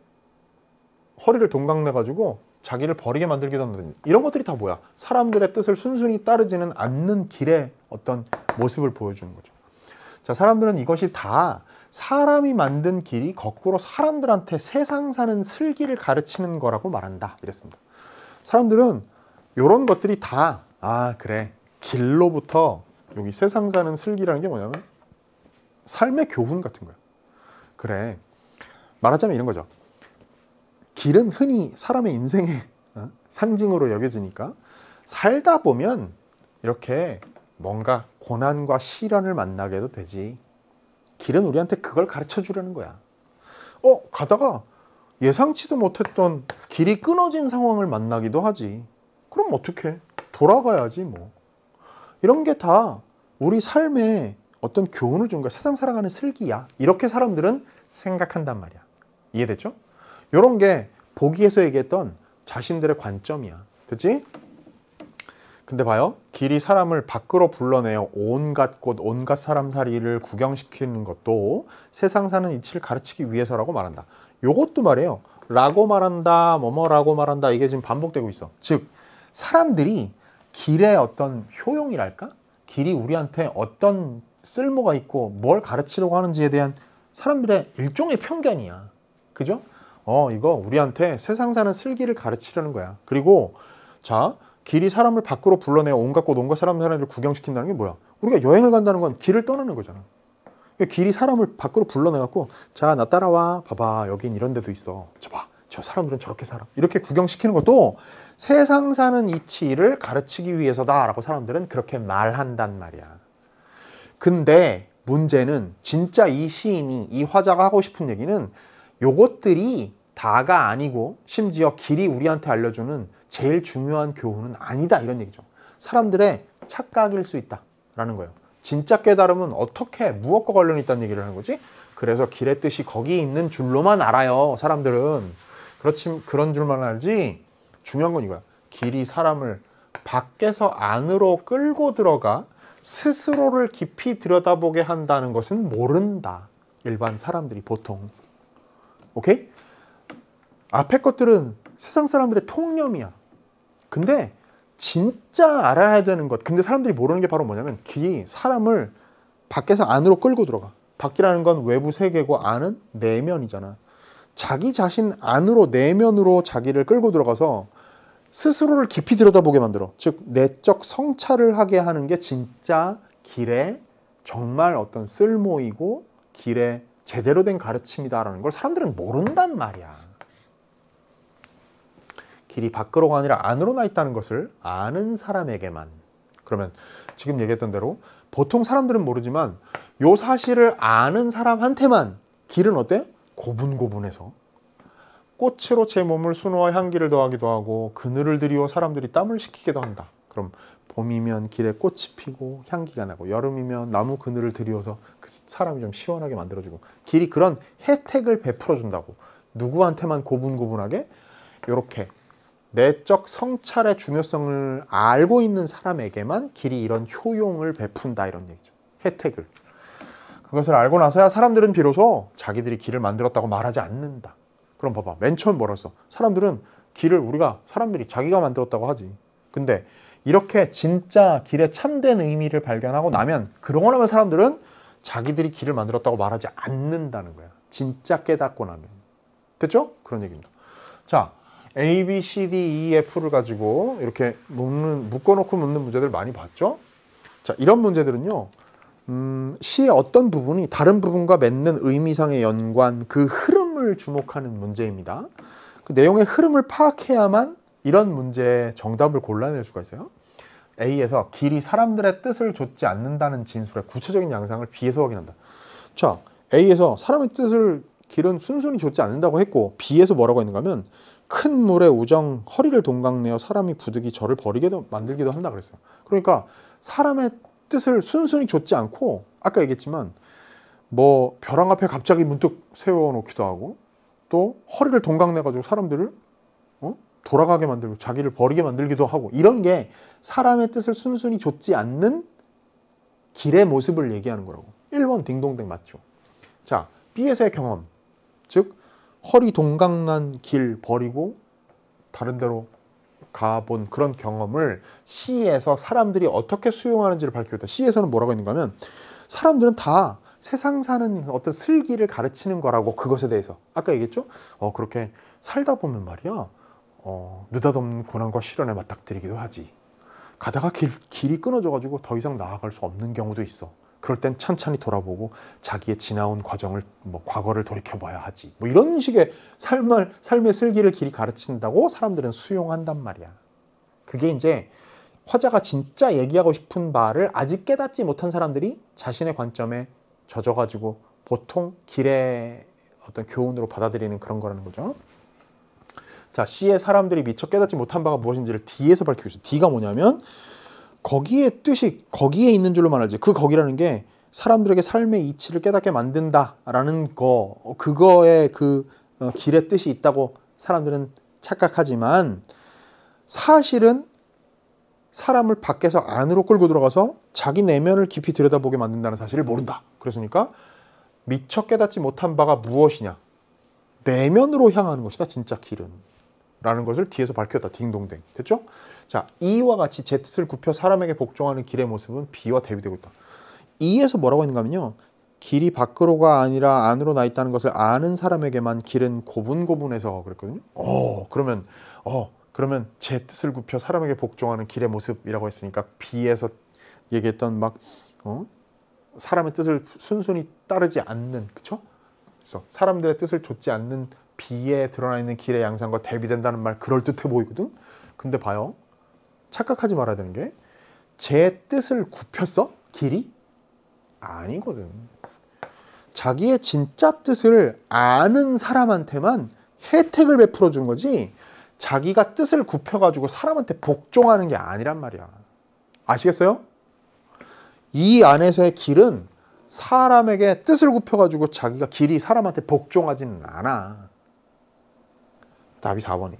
허리를 동강내 가지고 자기를 버리게 만들기도 한다든지 이런 것들이 다 뭐야 사람들의 뜻을 순순히 따르지는 않는 길의 어떤 모습을 보여주는 거죠 자, 사람들은 이것이 다 사람이 만든 길이 거꾸로 사람들한테 세상 사는 슬기를 가르치는 거라고 말한다. 이랬습니다. 사람들은 이런 것들이 다, 아, 그래. 길로부터 여기 세상 사는 슬기라는 게 뭐냐면 삶의 교훈 같은 거예 그래. 말하자면 이런 거죠. 길은 흔히 사람의 인생의 어? 상징으로 여겨지니까 살다 보면 이렇게 뭔가 고난과 시련을 만나게도 되지. 길은 우리한테 그걸 가르쳐 주려는 거야. 어, 가다가 예상치도 못했던 길이 끊어진 상황을 만나기도 하지. 그럼 어떻게? 돌아가야지 뭐. 이런 게 다 우리 삶에 어떤 교훈을 준 거야. 세상 살아가는 슬기야. 이렇게 사람들은 생각한단 말이야. 이해됐죠? 이런 게 보기에서 얘기했던 자신들의 관점이야. 됐지? 근데 봐요. 길이 사람을 밖으로 불러내어 온갖 곳, 온갖 사람살이를 구경시키는 것도 세상 사는 이치를 가르치기 위해서라고 말한다. 요것도 말이에요. 라고 말한다, 뭐뭐라고 말한다. 이게 지금 반복되고 있어. 즉, 사람들이 길의 어떤 효용이랄까? 길이 우리한테 어떤 쓸모가 있고 뭘 가르치려고 하는지에 대한 사람들의 일종의 편견이야. 그죠? 어, 이거 우리한테 세상 사는 슬기를 가르치려는 거야. 그리고 자, 길이 사람을 밖으로 불러내 온갖 곳 온갖 사람 사람을 구경시킨다는 게 뭐야? 우리가 여행을 간다는 건 길을 떠나는 거잖아. 그러니까 길이 사람을 밖으로 불러내갖고 자 나 따라와 봐봐 여긴 이런 데도 있어 저봐 저 사람들은 저렇게 살아 이렇게 구경시키는 것도 세상 사는 이치를 가르치기 위해서다 라고 사람들은 그렇게 말한단 말이야 근데 문제는 진짜 이 시인이 이 화자가 하고 싶은 얘기는 요것들이 다가 아니고 심지어 길이 우리한테 알려주는 제일 중요한 교훈은 아니다 이런 얘기죠. 사람들의 착각일 수 있다라는 거예요. 진짜 깨달음은 어떻게 무엇과 관련이 있다는 얘기를 하는 거지? 그래서 길의 뜻이 거기 있는 줄로만 알아요. 사람들은 그렇지 그런 줄만 알지 중요한 건 이거야. 길이 사람을 밖에서 안으로 끌고 들어가 스스로를 깊이 들여다보게 한다는 것은 모른다. 일반 사람들이 보통. 오케이? 앞에 것들은 세상 사람들의 통념이야. 근데 진짜 알아야 되는 것. 근데 사람들이 모르는 게 바로 뭐냐면 귀 사람을 밖에서 안으로 끌고 들어가. 밖이라는 건 외부 세계고 안은 내면이잖아. 자기 자신 안으로 내면으로 자기를 끌고 들어가서 스스로를 깊이 들여다보게 만들어. 즉 내적 성찰을 하게 하는 게 진짜 길에 정말 어떤 쓸모이고 길에 제대로 된 가르침이다라는 걸 사람들은 모른단 말이야. 길이 밖으로가 아니라 안으로 나 있다는 것을 아는 사람에게만 그러면 지금 얘기했던 대로 보통 사람들은 모르지만 요 사실을 아는 사람한테만 길은 어때? 고분고분해서 꽃으로 제 몸을 수놓아 향기를 더하기도 하고 그늘을 들이워 사람들이 땀을 식히기도 한다. 그럼 봄이면 길에 꽃이 피고 향기가 나고 여름이면 나무 그늘을 들이워서 그 사람이 좀 시원하게 만들어주고 길이 그런 혜택을 베풀어 준다고 누구한테만 고분고분하게 이렇게 내적 성찰의 중요성을 알고 있는 사람에게만 길이 이런 효용을 베푼다 이런 얘기죠. 혜택을. 그것을 알고 나서야 사람들은 비로소 자기들이 길을 만들었다고 말하지 않는다. 그럼 봐봐. 맨 처음 벌어서 사람들은 길을 우리가 사람들이 자기가 만들었다고 하지. 근데 이렇게 진짜 길에 참된 의미를 발견하고 나면 그런거라면 사람들은 자기들이 길을 만들었다고 말하지 않는다는 거야. 진짜 깨닫고 나면. 됐죠? 그런 얘기입니다. 자, A, B, C, D, E, F를 가지고 이렇게 묻는, 묶어놓고 묻는 문제들 많이 봤죠? 자, 이런 문제들은요. 음, 시의 어떤 부분이 다른 부분과 맺는 의미상의 연관, 그 흐름을 주목하는 문제입니다. 그 내용의 흐름을 파악해야만 이런 문제의 정답을 골라낼 수가 있어요. A에서 길이 사람들의 뜻을 좇지 않는다는 진술의 구체적인 양상을 B에서 확인한다. 자, A에서 사람의 뜻을 길은 순순히 좇지 않는다고 했고 B에서 뭐라고 했는가 하면 큰 물에 우정 허리를 동강내어 사람이 부득이 저를 버리게도 만들기도 한다 그랬어요. 그러니까 사람의 뜻을 순순히 줬지 않고 아까 얘기했지만 뭐 벼랑 앞에 갑자기 문득 세워놓기도 하고 또 허리를 동강내 가지고 사람들을 어? 돌아가게 만들고 자기를 버리게 만들기도 하고 이런 게 사람의 뜻을 순순히 줬지 않는 길의 모습을 얘기하는 거라고. 1번 딩동댕 맞죠. 자, B에서의 경험. 즉 허리 동강난 길 버리고 다른 데로 가본 그런 경험을 시에서 사람들이 어떻게 수용하는지를 밝혀줬다. 시에서는 뭐라고 했는가 하면 사람들은 다 세상 사는 어떤 슬기를 가르치는 거라고 그것에 대해서 아까 얘기했죠? 어, 그렇게 살다 보면 말이야 어, 느닷없는 고난과 시련에 맞닥뜨리기도 하지. 가다가 길, 길이 끊어져 가지고 더 이상 나아갈 수 없는 경우도 있어. 그럴 땐 천천히 돌아보고 자기의 지나온 과정을 뭐 과거를 돌이켜봐야 하지. 뭐 이런 식의 삶을 삶의 슬기를 길이 가르친다고 사람들은 수용한단 말이야. 그게 이제 화자가 진짜 얘기하고 싶은 바를 아직 깨닫지 못한 사람들이 자신의 관점에 젖어가지고 보통 길의 어떤 교훈으로 받아들이는 그런 거라는 거죠. 자, C의 사람들이 미처 깨닫지 못한 바가 무엇인지를 D에서 밝히고 있어요. D가 뭐냐면 거기에 뜻이 거기에 있는 줄로만 알지. 그 거기라는 게 사람들에게 삶의 이치를 깨닫게 만든다라는 거 어, 그거에 그 어, 길의 뜻이 있다고 사람들은 착각하지만 사실은 사람을 밖에서 안으로 끌고 들어가서 자기 내면을 깊이 들여다보게 만든다는 사실을 모른다. 그래서니까 미처 깨닫지 못한 바가 무엇이냐? 내면으로 향하는 것이다. 진짜 길은. 라는 것을 뒤에서 밝혔다. 딩동댕. 됐죠? 자, E와 같이 Z를 굽혀 사람에게 복종하는 길의 모습은 B와 대비되고 있다. E에서 뭐라고 했는가 하면요. 길이 밖으로가 아니라 안으로 나 있다는 것을 아는 사람에게만 길은 고분고분해서 그랬거든요. 어, 그러면 어, 그러면 제 뜻을 굽혀 사람에게 복종하는 길의 모습이라고 했으니까 B에서 얘기했던 막 어? 사람의 뜻을 순순히 따르지 않는 그쵸? 그래서 사람들의 뜻을 좇지 않는 B에 드러나 있는 길의 양상과 대비된다는 말 그럴듯해 보이거든? 근데 봐요. 착각하지 말아야 되는 게 제 뜻을 굽혔어? 길이? 아니거든. 자기의 진짜 뜻을 아는 사람한테만 혜택을 베풀어 준 거지 자기가 뜻을 굽혀가지고 사람한테 복종하는 게 아니란 말이야. 아시겠어요? 이 안에서의 길은 사람에게 뜻을 굽혀가지고 자기가 길이 사람한테 복종하지는 않아. 답이 4번이에요.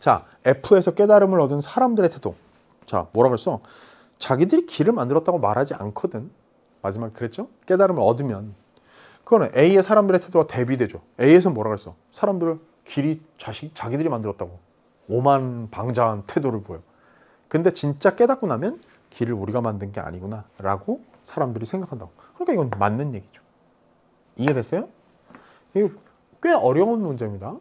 자, F에서 깨달음을 얻은 사람들의 태도. 자, 뭐라 그랬어? 자기들이 길을 만들었다고 말하지 않거든. 마지막 그랬죠? 깨달음을 얻으면. 그거는 A의 사람들의 태도와 대비되죠. A에서 뭐라 그랬어? 사람들을 길이 자식, 자기들이 만들었다고. 오만 방자한 태도를 보여. 근데 진짜 깨닫고 나면 길을 우리가 만든 게 아니구나. 라고 사람들이 생각한다고. 그러니까 이건 맞는 얘기죠. 이해됐어요? 이거 꽤 어려운 문제입니다.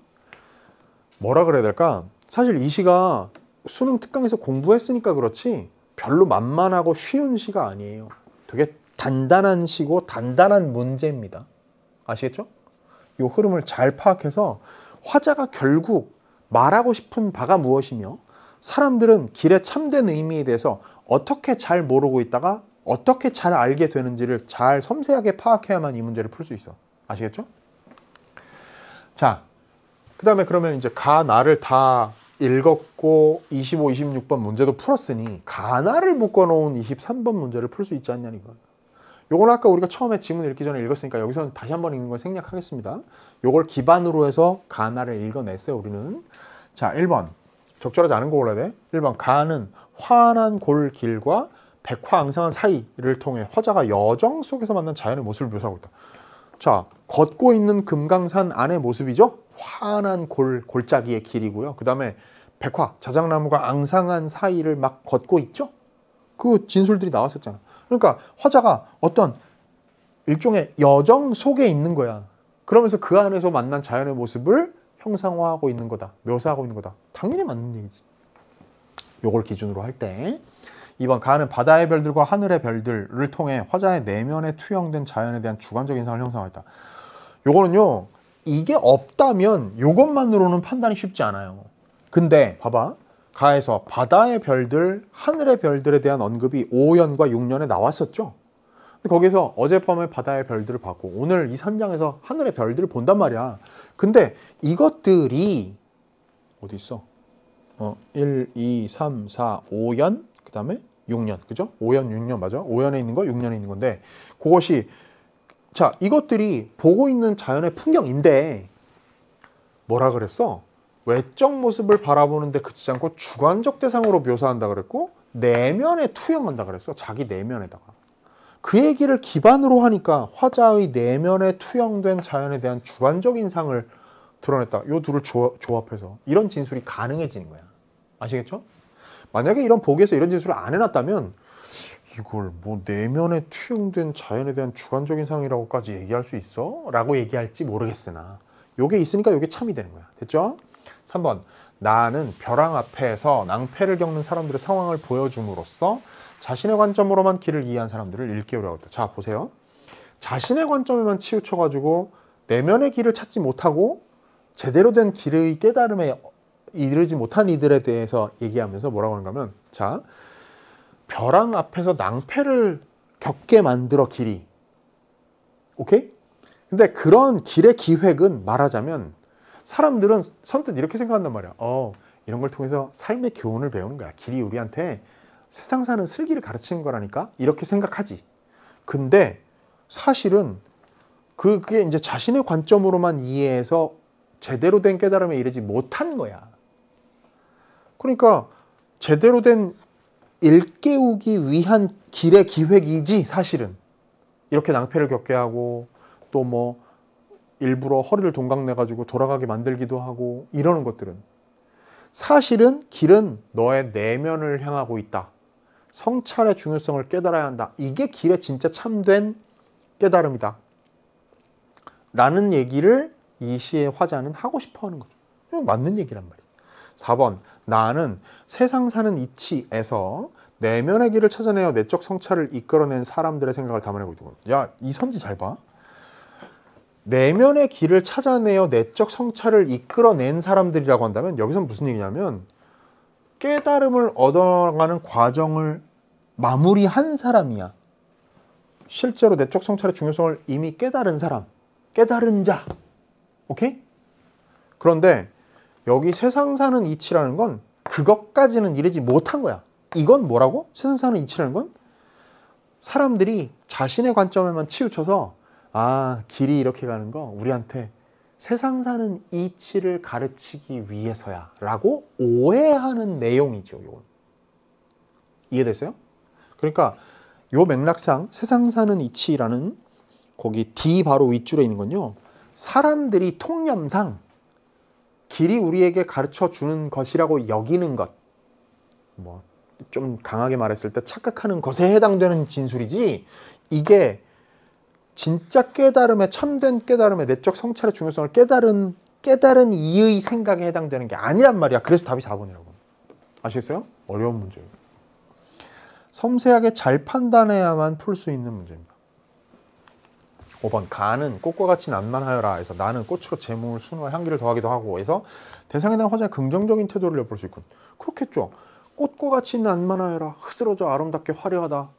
뭐라 그래야 될까? 사실 이 시가 수능 특강에서 공부했으니까 그렇지 별로 만만하고 쉬운 시가 아니에요. 되게 단단한 시고 단단한 문제입니다. 아시겠죠? 이 흐름을 잘 파악해서 화자가 결국 말하고 싶은 바가 무엇이며 사람들은 길에 참된 의미에 대해서 어떻게 잘 모르고 있다가 어떻게 잘 알게 되는지를 잘 섬세하게 파악해야만 이 문제를 풀 수 있어. 아시겠죠? 자, 그 다음에 그러면 이제 가, 나를 다 읽었고 25, 26번 문제도 풀었으니 가나를 묶어놓은 23번 문제를 풀 수 있지 않냐는 거예요. 요건 아까 우리가 처음에 지문 읽기 전에 읽었으니까 여기서는 다시 한번 읽는 걸 생략하겠습니다. 요걸 기반으로 해서 가나를 읽어냈어요, 우리는. 자, 1번. 적절하지 않은 거 골라야 돼. 1번. 가는 환한 골길과 백화앙상한 사이를 통해 화자가 여정 속에서 만난 자연의 모습을 묘사하고 있다. 자, 걷고 있는 금강산 안의 모습이죠. 환한 골, 골짜기의 길이고요. 그 다음에 백화, 자작나무가 앙상한 사이를 막 걷고 있죠. 그 진술들이 나왔었잖아. 그러니까 화자가 어떤 일종의 여정 속에 있는 거야. 그러면서 그 안에서 만난 자연의 모습을 형상화하고 있는 거다. 묘사하고 있는 거다. 당연히 맞는 얘기지. 요걸 기준으로 할 때. 이번 가은은 바다의 별들과 하늘의 별들을 통해 화자의 내면에 투영된 자연에 대한 주관적 인상을 형성하였다. 요거는요, 이게 없다면 요것만으로는 판단이 쉽지 않아요. 근데 봐봐. 가에서 바다의 별들, 하늘의 별들에 대한 언급이 5년과 6년에 나왔었죠. 근데 거기서 어젯밤에 바다의 별들을 봤고 오늘 이 산장에서 하늘의 별들을 본단 말이야. 근데 이것들이 어디 있어? 어, 1, 2, 3, 4, 5년? 그 다음에 6년, 그죠? 5년, 6년 맞아? 5년에 있는 거, 6년에 있는 건데 그것이 자 이것들이 보고 있는 자연의 풍경인데 뭐라 그랬어? 외적 모습을 바라보는데 그치지 않고 주관적 대상으로 묘사한다 그랬고 내면에 투영한다 그랬어. 자기 내면에다가. 그 얘기를 기반으로 하니까 화자의 내면에 투영된 자연에 대한 주관적인 상을 드러냈다. 요 둘을 조, 조합해서 이런 진술이 가능해지는 거야. 아시겠죠? 만약에 이런 보기에서 이런 진술을 안 해놨다면 이걸 뭐 내면에 투영된 자연에 대한 주관적인 상이라고까지 얘기할 수 있어? 라고 얘기할지 모르겠으나 요게 있으니까 요게 참이 되는 거야. 됐죠? 3번 나는 벼랑 앞에서 낭패를 겪는 사람들의 상황을 보여줌으로써 자신의 관점으로만 길을 이해한 사람들을 일깨우려고 했다. 자 보세요. 자신의 관점에만 치우쳐가지고 내면의 길을 찾지 못하고 제대로 된 길의 깨달음에 이르지 못한 이들에 대해서 얘기하면서 뭐라고 하는가 하면 자 벼랑 앞에서 낭패를 겪게 만들어 길이 오케이? 근데 그런 길의 기획은 말하자면 사람들은 선뜻 이렇게 생각한단 말이야 어 이런 걸 통해서 삶의 교훈을 배우는 거야 길이 우리한테 세상 사는 슬기를 가르치는 거라니까 이렇게 생각하지 근데 사실은 그게 이제 자신의 관점으로만 이해해서 제대로 된 깨달음에 이르지 못한 거야. 그러니까 제대로 된 일깨우기 위한 길의 기획이지 사실은 이렇게 낭패를 겪게 하고 또 뭐 일부러 허리를 동강내 가지고 돌아가게 만들기도 하고 이러는 것들은 사실은 길은 너의 내면을 향하고 있다. 성찰의 중요성을 깨달아야 한다. 이게 길의 진짜 참된 깨달음이다. 라는 얘기를 이 시의 화자는 하고 싶어 하는 거죠. 맞는 얘기란 말이에요. 4번 나는 세상 사는 이치에서 내면의 길을 찾아내어 내적 성찰을 이끌어낸 사람들의 생각을 담아내고 있더군. 야, 이 선지 잘 봐. 내면의 길을 찾아내어 내적 성찰을 이끌어낸 사람들이라고 한다면 여기서 무슨 얘기냐면 깨달음을 얻어가는 과정을 마무리한 사람이야. 실제로 내적 성찰의 중요성을 이미 깨달은 사람, 깨달은 자. 오케이? 그런데 여기 세상 사는 이치라는 건 그것까지는 이르지 못한 거야. 이건 뭐라고? 세상 사는 이치라는 건 사람들이 자신의 관점에만 치우쳐서 아, 길이 이렇게 가는 거 우리한테 세상 사는 이치를 가르치기 위해서야 라고 오해하는 내용이죠. 이건. 이해됐어요? 그러니까 요 맥락상 세상 사는 이치라는 거기 D 바로 윗줄에 있는 건요. 사람들이 통념상 길이 우리에게 가르쳐 주는 것이라고 여기는 것, 뭐, 좀 강하게 말했을 때 착각하는 것에 해당되는 진술이지, 이게 진짜 깨달음에, 참된 깨달음에 내적 성찰의 중요성을 깨달은, 깨달은 이의 생각에 해당되는 게 아니란 말이야. 그래서 답이 4번이라고. 아시겠어요? 어려운 문제예요. 섬세하게 잘 판단해야만 풀 수 있는 문제입니다. 5번 가는 꽃과 같이 난만하여라 해서 나는 꽃으로 제 몸을 순화 향기를 더하기도 하고 해서 대상에 대한 화자의 긍정적인 태도를 엿볼 수 있군. 그렇겠죠. 꽃과 같이 난만하여라 흐스러져 아름답게 화려하다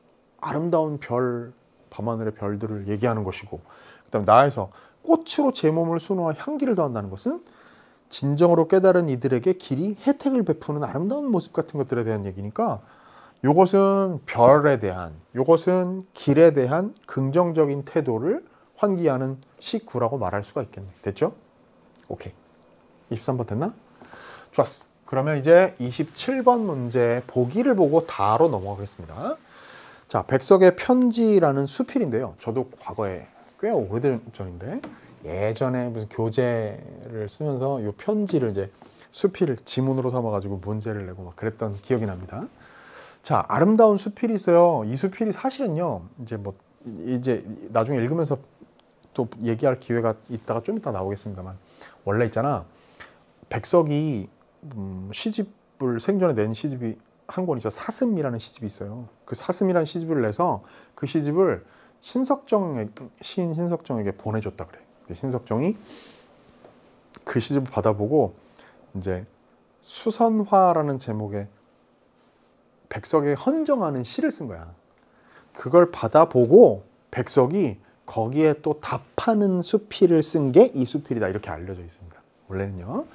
아름다운 별 밤하늘의 별들을 얘기하는 것이고 그다음 나에서 꽃으로 제 몸을 순화 향기를 더한다는 것은 진정으로 깨달은 이들에게 길이 혜택을 베푸는 아름다운 모습 같은 것들에 대한 얘기니까 이것은 별에 대한 이것은 길에 대한 긍정적인 태도를 환기하는 C9라고 말할 수가 있겠네. 됐죠? 오케이. 23번 됐나? 좋았어. 그러면 이제 27번 문제 보기를 보고 다로 넘어가겠습니다. 자, 백석의 편지라는 수필인데요. 저도 과거에 꽤 오래된 전인데 예전에 무슨 교재를 쓰면서 이 편지를 이제 수필 지문으로 삼아가지고 문제를 내고 막 그랬던 기억이 납니다. 자, 아름다운 수필이 있어요. 이 수필이 사실은요, 이제 뭐 이제 나중에 읽으면서 또 얘기할 기회가 있다가 좀 이따 나오겠습니다만 원래 있잖아 백석이 음, 시집을 생전에 낸 시집이 한권 있어 사슴이라는 시집이 있어요. 그 사슴이라는 시집을 내서 그 시집을 신석정 시인 신석정에게 보내줬다 그래. 신석정이 그 시집을 받아보고 이제 수선화라는 제목의 백석에 헌정하는 시를 쓴 거야. 그걸 받아보고 백석이 거기에 또 답하는 수필을 쓴 게 이 수필이다 이렇게 알려져 있습니다. 원래는요.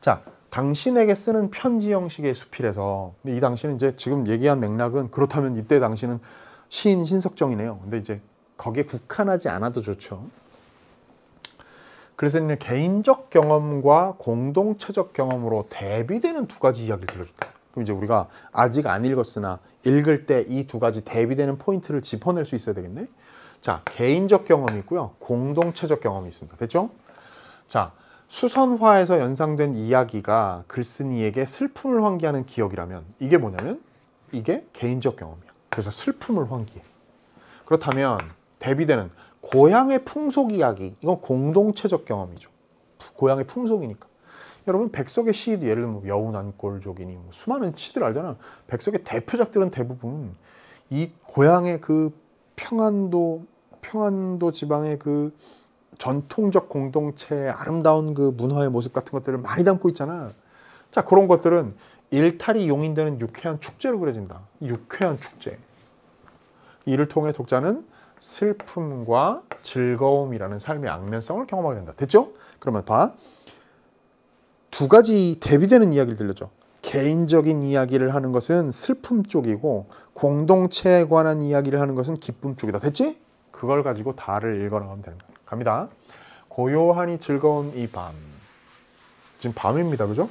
자, 당신에게 쓰는 편지 형식의 수필에서 근데 이 당신은 이제 지금 얘기한 맥락은 그렇다면 이때 당신은 시인 신석정이네요. 근데 이제 거기에 국한하지 않아도 좋죠. 그래서 이제 개인적 경험과 공동체적 경험으로 대비되는 두 가지 이야기를 들려줬다. 그럼 이제 우리가 아직 안 읽었으나 읽을 때 이 두 가지 대비되는 포인트를 짚어낼 수 있어야 되겠네. 자, 개인적 경험이 있고요. 공동체적 경험이 있습니다. 됐죠? 자, 수선화에서 연상된 이야기가 글쓴이에게 슬픔을 환기하는 기억이라면 이게 뭐냐면 이게 개인적 경험이야. 그래서 슬픔을 환기해. 그렇다면 대비되는 고향의 풍속 이야기 이건 공동체적 경험이죠. 고향의 풍속이니까. 여러분 백석의 시 예를 들면 뭐 여운안골족이니 뭐 수많은 시들 알잖아. 백석의 대표작들은 대부분 이 고향의 그 평안도 평안도 지방의 그 전통적 공동체의 아름다운 그 문화의 모습 같은 것들을 많이 담고 있잖아. 자 그런 것들은 일탈이 용인되는 유쾌한 축제로 그려진다. 유쾌한 축제. 이를 통해 독자는 슬픔과 즐거움이라는 삶의 악면성을 경험하게 된다. 됐죠? 그러면 봐. 두 가지 대비되는 이야기를 들려줘. 개인적인 이야기를 하는 것은 슬픔 쪽이고 공동체에 관한 이야기를 하는 것은 기쁨 쪽이다. 됐지? 그걸 가지고 다를 읽어나가면 되는 거예 갑니다. 고요하니 즐거운 이 밤. 지금 밤입니다. 그죠?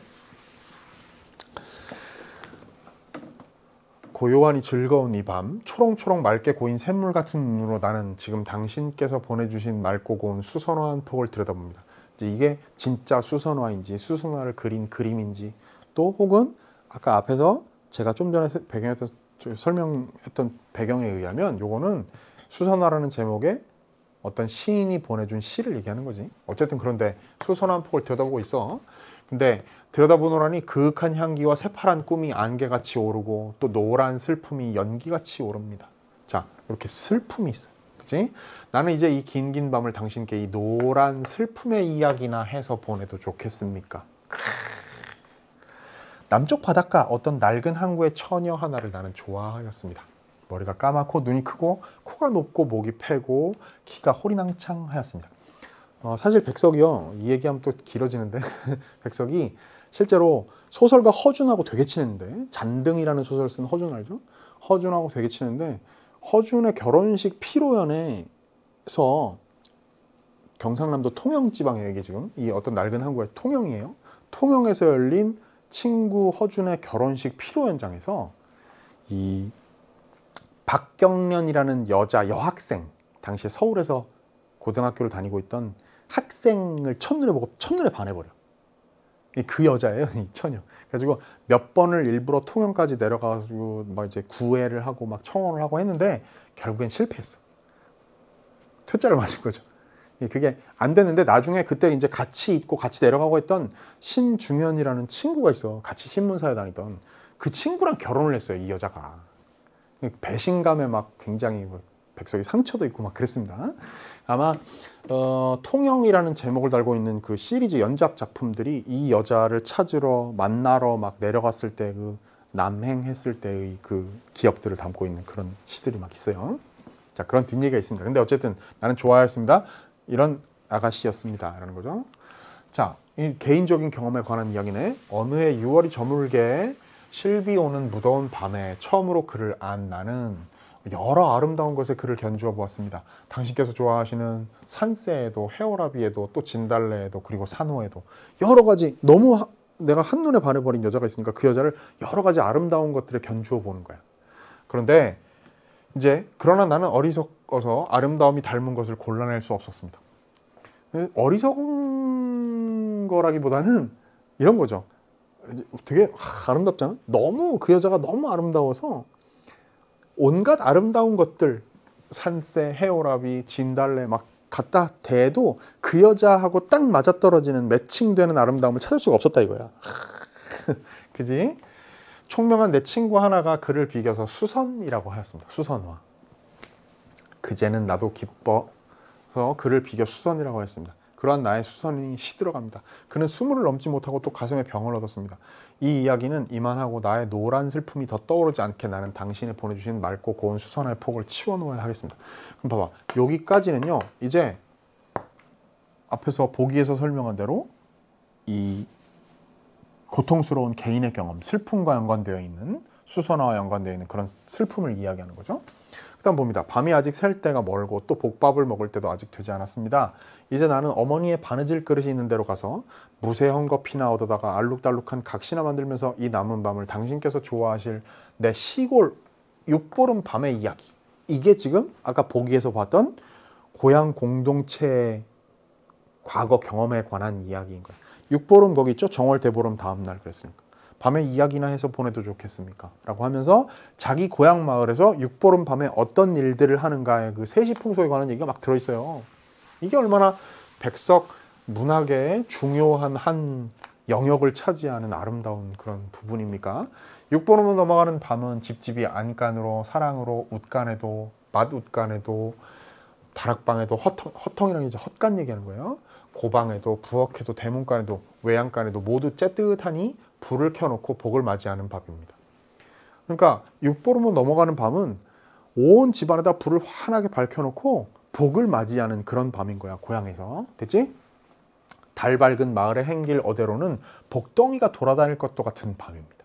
고요하니 즐거운 이 밤, 초롱초롱 맑게 고인 샘물 같은 눈으로 나는 지금 당신께서 보내주신 맑고 고운 수선화 한 폭을 들여다봅니다. 이제 이게 진짜 수선화인지 수선화를 그린 그림인지 또 혹은 아까 앞에서 제가 좀 전에 배경에서 설명했던 배경에 의하면 요거는 수선화라는 제목의 어떤 시인이 보내준 시를 얘기하는 거지 어쨌든 그런데 수선화 한 폭을 들여다보고 있어 근데 들여다보노라니 그윽한 향기와 새파란 꿈이 안개같이 오르고 또 노란 슬픔이 연기같이 오릅니다 자 이렇게 슬픔이 있어 그치? 나는 이제 이 긴긴 밤을 당신께 이 노란 슬픔의 이야기나 해서 보내도 좋겠습니까 남쪽 바닷가 어떤 낡은 항구의 처녀 하나를 나는 좋아하였습니다. 머리가 까맣고 눈이 크고 코가 높고 목이 패고 키가 호리낭창하였습니다. 어, 사실 백석이요 이 얘기하면 또 길어지는데 백석이 실제로 소설가 허준하고 되게 치는데 잔등이라는 소설 쓴 허준 알죠? 허준하고 되게 치는데 허준의 결혼식 피로연에서 경상남도 통영 지방에 이게 지금 이 어떤 낡은 항구의 통영이에요. 통영에서 열린 친구 허준의 결혼식 피로 현장에서 이 박경련이라는 여자 여학생 당시에 서울에서 고등학교를 다니고 있던 학생을 첫눈에 보고 첫눈에 반해버려. 그 여자예요, 이 처녀. 그래가지고 몇 번을 일부러 통영까지 내려가가막 이제 구애를 하고 막 청혼을 하고 했는데 결국엔 실패했어. 퇴짜를 맞은 거죠. 그게 안 되는데 나중에 그때 이제 같이 있고 같이 내려가고 했던 신중현이라는 친구가 있어. 같이 신문사에 다니던 그 친구랑 결혼을 했어요. 이 여자가. 배신감에 막 굉장히 뭐 백석이 상처도 있고 막 그랬습니다. 아마 어, 통영이라는 제목을 달고 있는 그 시리즈 연작 작품들이 이 여자를 찾으러 만나러 막 내려갔을 때그 남행했을 때의 그 기억들을 담고 있는 그런 시들이 막 있어요. 자 그런 뒷얘기가 있습니다. 근데 어쨌든 나는 좋아했습니다. 이런 아가씨였습니다. 라는 거죠. 자, 이 개인적인 경험에 관한 이야기네. 어느 해 6월이 저물게 실비 오는 무더운 밤에 처음으로 그를 안 나는 여러 아름다운 것에 그를 견주어 보았습니다. 당신께서 좋아하시는 산새에도 헤오라비에도 또 진달래에도 그리고 산호에도 여러 가지 너무 하, 내가 한눈에 반해버린 여자가 있으니까 그 여자를 여러 가지 아름다운 것들에 견주어 보는 거야. 그런데 이제 그러나 나는 어리석어서 아름다움이 닮은 것을 골라낼 수 없었습니다. 어리석은 거라기보다는 이런 거죠. 되게 아름답잖아. 너무 그 여자가 너무 아름다워서 온갖 아름다운 것들 산세, 헤오라비, 진달래 막 갖다 대도 그 여자하고 딱 맞아떨어지는 매칭되는 아름다움을 찾을 수가 없었다 이거야. 그지? 총명한 내 친구 하나가 그를 비겨서 수선이라고 하였습니다. 수선화. 그제는 나도 기뻐서 그를 비겨 수선이라고 하였습니다. 그러한 나의 수선이 시들어갑니다. 그는 스물을 넘지 못하고 또 가슴에 병을 얻었습니다. 이 이야기는 이만하고 나의 노란 슬픔이 더 떠오르지 않게 나는 당신이 보내주신 맑고 고운 수선화의 폭을 치워놓아야 하겠습니다. 그럼 봐봐. 여기까지는요. 이제 앞에서 보기에서 설명한 대로 이 고통스러운 개인의 경험, 슬픔과 연관되어 있는 수선화와 연관되어 있는 그런 슬픔을 이야기하는 거죠. 그다음 봅니다. 밤이 아직 셀 때가 멀고 또 복밥을 먹을 때도 아직 되지 않았습니다. 이제 나는 어머니의 바느질 그릇이 있는 데로 가서 무쇠 헝겊피나 얻어다가 알록달록한 각시나 만들면서 이 남은 밤을 당신께서 좋아하실 내 시골 육보름 밤의 이야기. 이게 지금 아까 보기에서 봤던 고향 공동체 과거 경험에 관한 이야기인 거예요. 육보름 거기 있죠? 정월 대보름 다음 날 그랬으니까. 밤에 이야기나 해서 보내도 좋겠습니까? 라고 하면서 자기 고향 마을에서 육보름 밤에 어떤 일들을 하는가에 그 세시 풍속에 관한 얘기가 막 들어있어요. 이게 얼마나 백석 문학의 중요한 한 영역을 차지하는 아름다운 그런 부분입니까? 육보름을 넘어가는 밤은 집집이 안간으로 사랑으로 웃간에도 맛웃간에도 다락방에도 허텅, 허통이랑 이제 헛간 얘기하는 거예요. 고방에도 부엌에도 대문간에도 외양간에도 모두 째뜻하니 불을 켜놓고 복을 맞이하는 밥입니다. 그러니까 육보름으 넘어가는 밤은 온 집안에다 불을 환하게 밝혀놓고 복을 맞이하는 그런 밤인 거야 고향에서 됐지? 달 밝은 마을의 행길 어대로는 복덩이가 돌아다닐 것도 같은 밤입니다.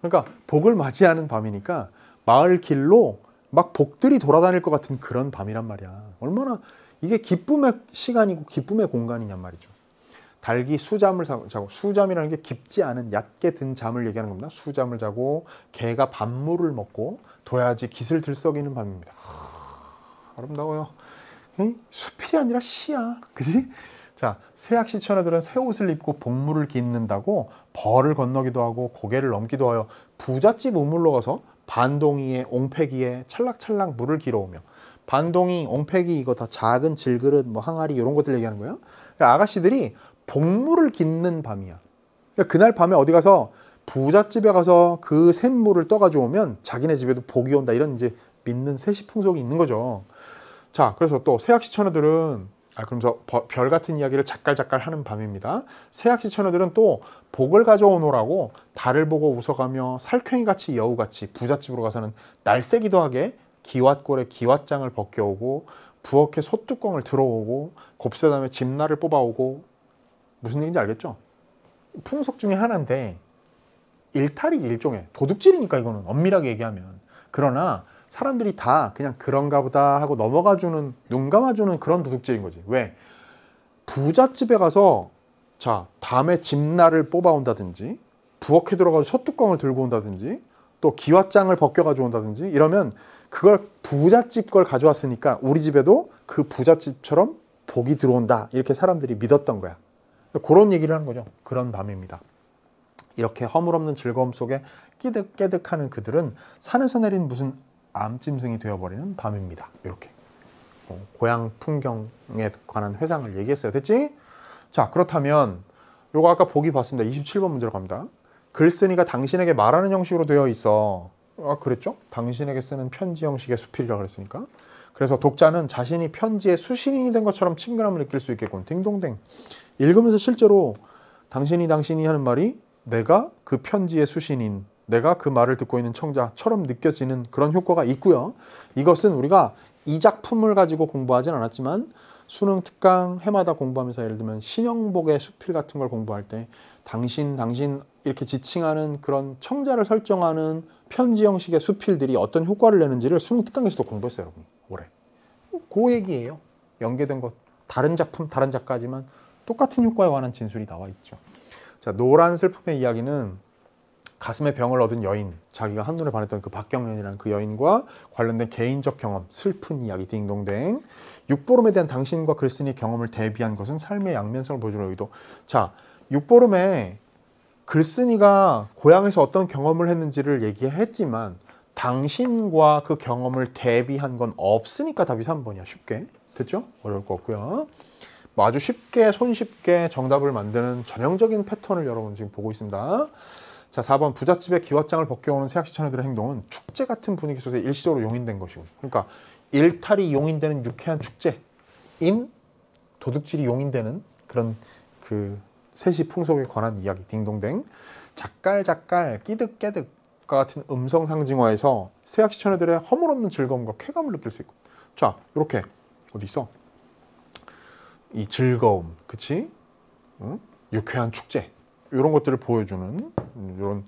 그러니까 복을 맞이하는 밤이니까 마을 길로 막 복들이 돌아다닐 것 같은 그런 밤이란 말이야. 얼마나 이게 기쁨의 시간이고 기쁨의 공간이냔 말이죠. 달기 수잠을 자고 수잠이라는 게 깊지 않은 얕게 든 잠을 얘기하는 겁니다. 수잠을 자고 개가 밥물을 먹고 둬야지 깃을 들썩이는 밤입니다. 아, 름다워요 수필이 아니라 시야, 그지? 자, 새학 시천애들은 새 옷을 입고 복물을 깃는다고 벌을 건너기도 하고 고개를 넘기도 하여 부잣집 우물로 가서 반동이에 옹패기에 찰락찰락 물을 길어오며 반동이, 옹패기 이거 다 작은 질그릇, 뭐 항아리 이런 것들 얘기하는 거예요. 그러니까 아가씨들이 복물을 깃는 밤이야. 그러니까 그날 밤에 어디 가서 부잣집에 가서 그 샘물을 떠가지고 오면 자기네 집에도 복이 온다 이런 이제 믿는 세시 풍속이 있는 거죠. 자, 그래서 또 새학시 천어들은 아, 그러면서 별 같은 이야기를 작갈작갈 하는 밤입니다. 새학시 천어들은 또 복을 가져오노라고 달을 보고 웃어가며 살쾡이같이 여우같이 부잣집으로 가서는 날쌔기도 하게 기왓골에 기왓장을 벗겨오고 부엌에 솥뚜껑을 들어오고 곱새담에 집날을 뽑아오고 무슨 얘기인지 알겠죠? 풍속 중에 하나인데 일탈이지 일종의 도둑질이니까 이거는 엄밀하게 얘기하면 그러나 사람들이 다 그냥 그런가 보다 하고 넘어가주는 눈 감아주는 그런 도둑질인 거지 왜? 부잣집에 가서 자 담에 집날을 뽑아온다든지 부엌에 들어가서 솥뚜껑을 들고 온다든지 또 기왓장을 벗겨가지고 온다든지 이러면 그걸 부잣집 걸 가져왔으니까 우리 집에도 그 부잣집처럼 복이 들어온다. 이렇게 사람들이 믿었던 거야. 그런 얘기를 하는 거죠. 그런 밤입니다. 이렇게 허물없는 즐거움 속에 끼득끼득하는 그들은 산에서 내린 무슨 암짐승이 되어버리는 밤입니다. 이렇게 어, 고향 풍경에 관한 회상을 얘기했어요. 됐지? 자 그렇다면 요거 아까 보기 봤습니다. 27번 문제로 갑니다. 글쓴이가 당신에게 말하는 형식으로 되어 있어. 아, 그랬죠? 당신에게 쓰는 편지 형식의 수필이라고 그랬으니까. 그래서 독자는 자신이 편지의 수신인이 된 것처럼 친근함을 느낄 수 있겠군. 딩동댕. 읽으면서 실제로 당신이 당신이 하는 말이 내가 그 편지의 수신인, 내가 그 말을 듣고 있는 청자처럼 느껴지는 그런 효과가 있고요. 이것은 우리가 이 작품을 가지고 공부하진 않았지만 수능 특강 해마다 공부하면서 예를 들면 신영복의 수필 같은 걸 공부할 때 당신, 당신 이렇게 지칭하는 그런 청자를 설정하는 편지 형식의 수필들이 어떤 효과를 내는지를 수능 특강에서도 공부했어요, 여러분. 올해. 그 얘기예요. 연계된 것. 다른 작품, 다른 작가지만 똑같은 효과에 관한 진술이 나와 있죠. 자, 노란 슬픔의 이야기는 가슴에 병을 얻은 여인, 자기가 한눈에 반했던 그 박경련이라는 그 여인과 관련된 개인적 경험, 슬픈 이야기, 딩동댕. 육보름에 대한 당신과 글쓴이 경험을 대비한 것은 삶의 양면성을 보여주는 의도. 자, 육보름에 글쓴이가 고향에서 어떤 경험을 했는지를 얘기했지만 당신과 그 경험을 대비한 건 없으니까 답이 3번이야. 쉽게. 됐죠? 어려울 거 없고요. 뭐 아주 쉽게 손쉽게 정답을 만드는 전형적인 패턴을 여러분 지금 보고 있습니다. 자, 4번 부잣집의 기왓장을 벗겨오는 새학시천애들의 행동은 축제 같은 분위기 속에 서 일시적으로 용인된 것이고 그러니까 일탈이 용인되는 유쾌한 축제 임 도둑질이 용인되는 그런 그 셋이 풍속에 관한 이야기 딩동댕 작갈 작갈 끼득 깨득 같은 음성 상징화에서 세악 시청자들의 허물없는 즐거움과 쾌감을 느낄 수 있고 자 이렇게 어디 있어 이 즐거움 그치 응? 유쾌한 축제 이런 것들을 보여주는 이런 음,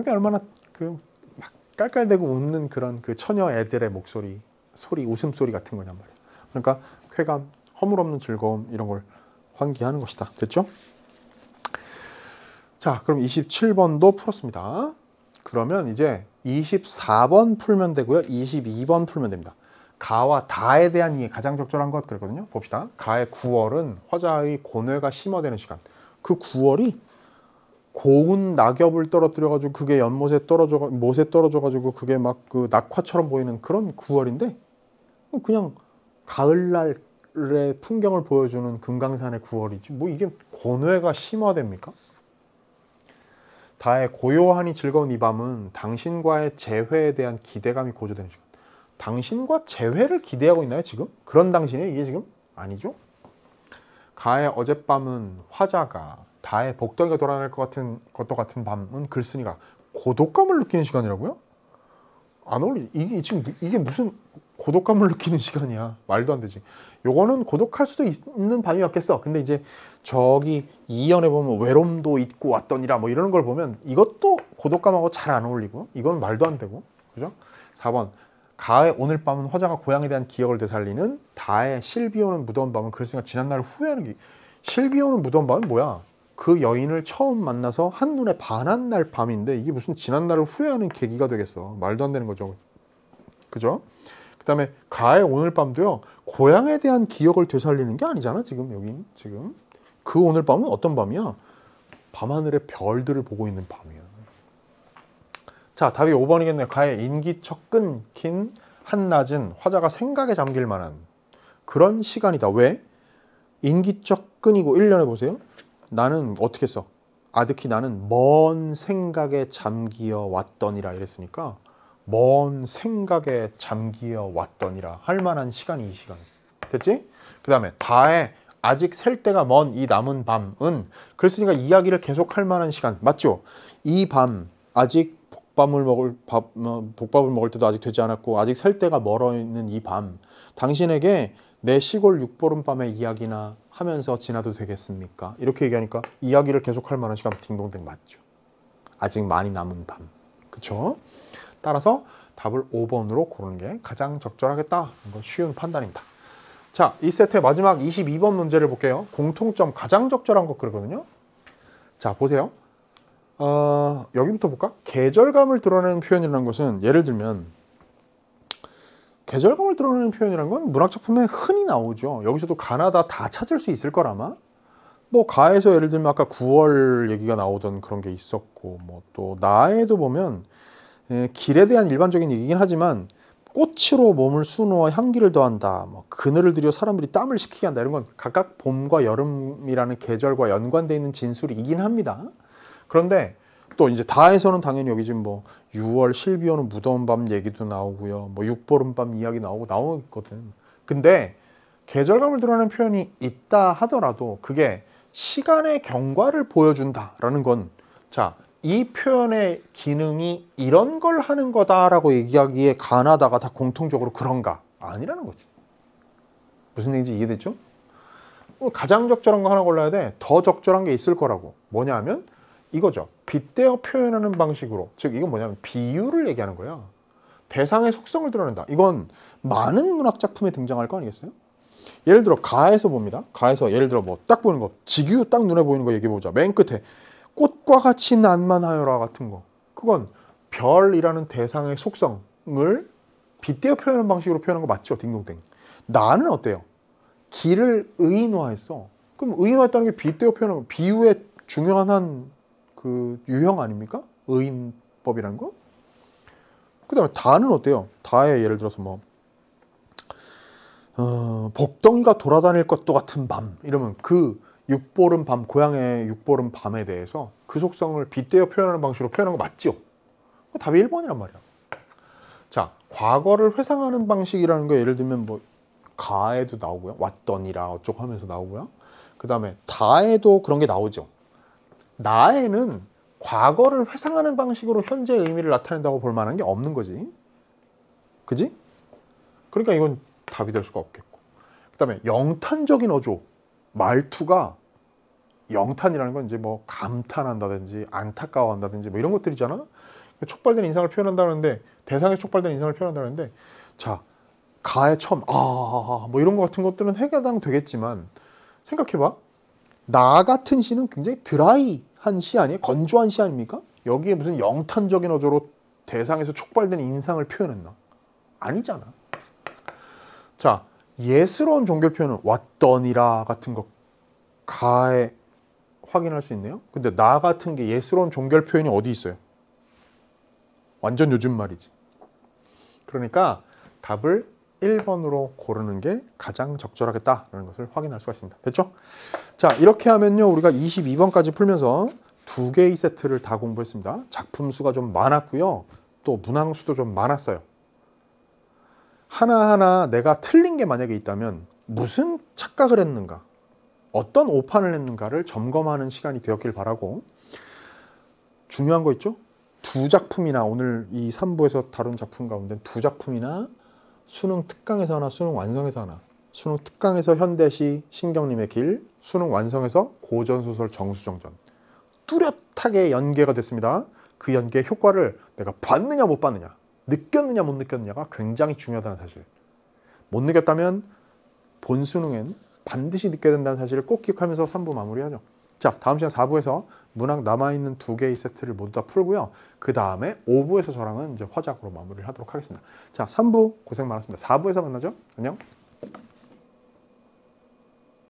이게 얼마나 그 막 깔깔대고 웃는 그런 그 처녀 애들의 목소리 소리 웃음소리 같은 거냔 말이야 그러니까 쾌감 허물없는 즐거움 이런 걸 환기하는 것이다 됐죠? 자 그럼 27번도 풀었습니다. 그러면 이제 24번 풀면 되고요. 22번 풀면 됩니다. 가와 다에 대한 이해 가장 적절한 것 그랬거든요. 봅시다. 가의 9월은 화자의 고뇌가 심화되는 시간. 그 9월이 고운 낙엽을 떨어뜨려 가지고 그게 연못에 떨어져 못에 떨어져 가지고 그게 막 그 낙화처럼 보이는 그런 9월인데 그냥 가을날의 풍경을 보여주는 금강산의 9월이지 뭐 이게 고뇌가 심화됩니까? 다의 고요하니 즐거운 이 밤은 당신과의 재회에 대한 기대감이 고조되는 시간. 당신과 재회를 기대하고 있나요 지금? 그런 당신이 이게 지금 아니죠? 가의 어젯밤은 화자가 다의 복덩이가 돌아날 것 같은 것도 같은 밤은 글쓴이가 고독감을 느끼는 시간이라고요? 안 어울리. 이게 지금 이게 무슨 고독감을 느끼는 시간이야? 말도 안 되지. 요거는 고독할 수도 있는 바이었겠어 근데 이제 저기 이연에 보면 외로움도 잊고 왔더니라 뭐 이러는 걸 보면 이것도 고독감하고 잘 안 어울리고 이건 말도 안 되고 그죠? 4번 가의 오늘 밤은 화자가 고향에 대한 기억을 되살리는 다의 실비오는 무더운 밤은 그랬으니까 지난날 후회하는 게 실비오는 무더운 밤은 뭐야? 그 여인을 처음 만나서 한눈에 반한 날 밤인데 이게 무슨 지난날을 후회하는 계기가 되겠어 말도 안 되는 거죠 그죠? 그 다음에 가의 오늘 밤도요 고향에 대한 기억을 되살리는 게 아니잖아 지금 여긴 지금 그 오늘 밤은 어떤 밤이야? 밤하늘의 별들을 보고 있는 밤이야 자 답이 5번이겠네요 가의 인기척 끊긴 한낮은 화자가 생각에 잠길 만한 그런 시간이다 왜? 인기척 끊이고 1년에 보세요 나는 어떻게 써? 아득히 나는 먼 생각에 잠기어 왔더니라 이랬으니까 먼 생각에 잠기어 왔더니라 할 만한 시간이 이 시간 됐지? 그 다음에 다에 아직 셀 때가 먼 이 남은 밤은 그랬으니까 이야기를 계속 할 만한 시간 맞죠? 이 밤 아직 복밥을 먹을 밥, 뭐 복밥을 먹을 때도 아직 되지 않았고 아직 셀 때가 멀어 있는 이 밤 당신에게 내 시골 육보름밤의 이야기나 하면서 지나도 되겠습니까? 이렇게 얘기하니까 이야기를 계속할 만한 시간 딩동댕 맞죠? 아직 많이 남은 밤 그쵸? 따라서 답을 5번으로 고르는 게 가장 적절하겠다. 이건 쉬운 판단입니다. 자, 이 세트의 마지막 22번 문제를 볼게요. 공통점 가장 적절한 것 그러거든요. 자, 보세요. 어, 여기부터 볼까? 계절감을 드러내는 표현이라는 것은 예를 들면 계절감을 드러내는 표현이란 건 문학작품에 흔히 나오죠. 여기서도 가나다 다 찾을 수 있을 거라마. 뭐 가에서 예를 들면 아까 9월 얘기가 나오던 그런 게 있었고 뭐 또 나에도 보면 예, 길에 대한 일반적인 얘기긴 하지만 꽃으로 몸을 수놓아 향기를 더한다. 뭐 그늘을 들여 사람들이 땀을 식히게 한다. 이런 건 각각 봄과 여름이라는 계절과 연관돼 있는 진술이긴 합니다. 그런데 또 이제 다에서는 당연히 여기 지금 뭐 6월 실비 오는 무더운 밤 얘기도 나오고요. 뭐 육보름밤 이야기 나오고 나오거든. 근데 계절감을 드러내는 표현이 있다 하더라도 그게 시간의 경과를 보여준다라는 건 자, 이 표현의 기능이 이런 걸 하는 거다라고 얘기하기에 가나다가 다 공통적으로 그런가? 아니라는 거지. 무슨 얘기인지 이해됐죠? 뭐 가장 적절한 거 하나 골라야 돼. 더 적절한 게 있을 거라고. 뭐냐 하면 이거죠. 빗대어 표현하는 방식으로. 즉 이건 뭐냐면 비유를 얘기하는 거야. 대상의 속성을 드러낸다. 이건 많은 문학 작품에 등장할 거 아니겠어요? 예를 들어 가에서 봅니다. 가에서 예를 들어 뭐 딱 보는 거 직유 딱 눈에 보이는 거 얘기해 보자. 맨 끝에 꽃과 같이 난만하여라 같은 거. 그건 별이라는 대상의 속성을 빗대어 표현하는 방식으로 표현한 거 맞죠? 딩동댕. 나는 어때요? 길을 의인화했어. 그럼 의인화했다는 게 빗대어 표현하면 비유의 중요한 한 그 유형 아닙니까? 의인법이라는 거? 그 다음에 다는 어때요? 다의 예를 들어서 뭐 어, 복덩이가 돌아다닐 것도 같은 밤 이러면 그 육보름 밤, 고향의 육보름 밤에 대해서 그 속성을 빗대어 표현하는 방식으로 표현한 거 맞죠? 답이 1번이란 말이야. 자, 과거를 회상하는 방식이라는 거 예를 들면 뭐 가에도 나오고요. 왔더니라 어쩌고 하면서 나오고요. 그 다음에 다에도 그런 게 나오죠. 나에는 과거를 회상하는 방식으로 현재의 의미를 나타낸다고 볼 만한 게 없는 거지. 그지? 그러니까 이건 답이 될 수가 없겠고. 그 다음에 영탄적인 어조. 말투가 영탄이라는 건 이제 뭐 감탄한다든지 안타까워한다든지 뭐 이런 것들이잖아. 촉발된 인상을 표현한다는데 대상에 촉발된 인상을 표현한다는데 자 가의 처음 아뭐 아, 아, 이런 것 같은 것들은 해당 되겠지만 생각해봐 나 같은 시는 굉장히 드라이한 시 아니에요? 건조한 시 아닙니까? 여기에 무슨 영탄적인 어조로 대상에서 촉발된 인상을 표현했나? 아니잖아. 자, 예스러운 종결 표현은 왔더니라 같은 것 가에 확인할 수 있네요. 근데 나 같은 게 예스러운 종결 표현이 어디 있어요? 완전 요즘 말이지. 그러니까 답을 1번으로 고르는 게 가장 적절하겠다라는 것을 확인할 수가 있습니다. 됐죠? 자, 이렇게 하면요. 우리가 22번까지 풀면서 두 개의 세트를 다 공부했습니다. 작품 수가 좀 많았고요. 또 문항 수도 좀 많았어요. 하나하나 내가 틀린 게 만약에 있다면 무슨 착각을 했는가 어떤 오판을 했는가를 점검하는 시간이 되었길 바라고 중요한 거 있죠? 두 작품이나 오늘 이 3부에서 다룬 작품 가운데 두 작품이나 수능 특강에서 하나, 수능 완성에서 하나 수능 특강에서 현대시 신경님의 길, 수능 완성에서 고전소설 정수정전 뚜렷하게 연계가 됐습니다. 그 연계의 효과를 내가 봤느냐 못 봤느냐 느꼈느냐 못 느꼈느냐가 굉장히 중요하다는 사실. 못 느꼈다면 본 수능엔 반드시 느껴야 된다는 사실을 꼭 기억하면서 3부 마무리하죠. 자, 다음 시간 4부에서 문학 남아있는 두 개의 세트를 모두 다 풀고요. 그 다음에 5부에서 저랑은 이제 화작으로 마무리를 하도록 하겠습니다. 자, 3부 고생 많았습니다. 4부에서 만나죠. 안녕.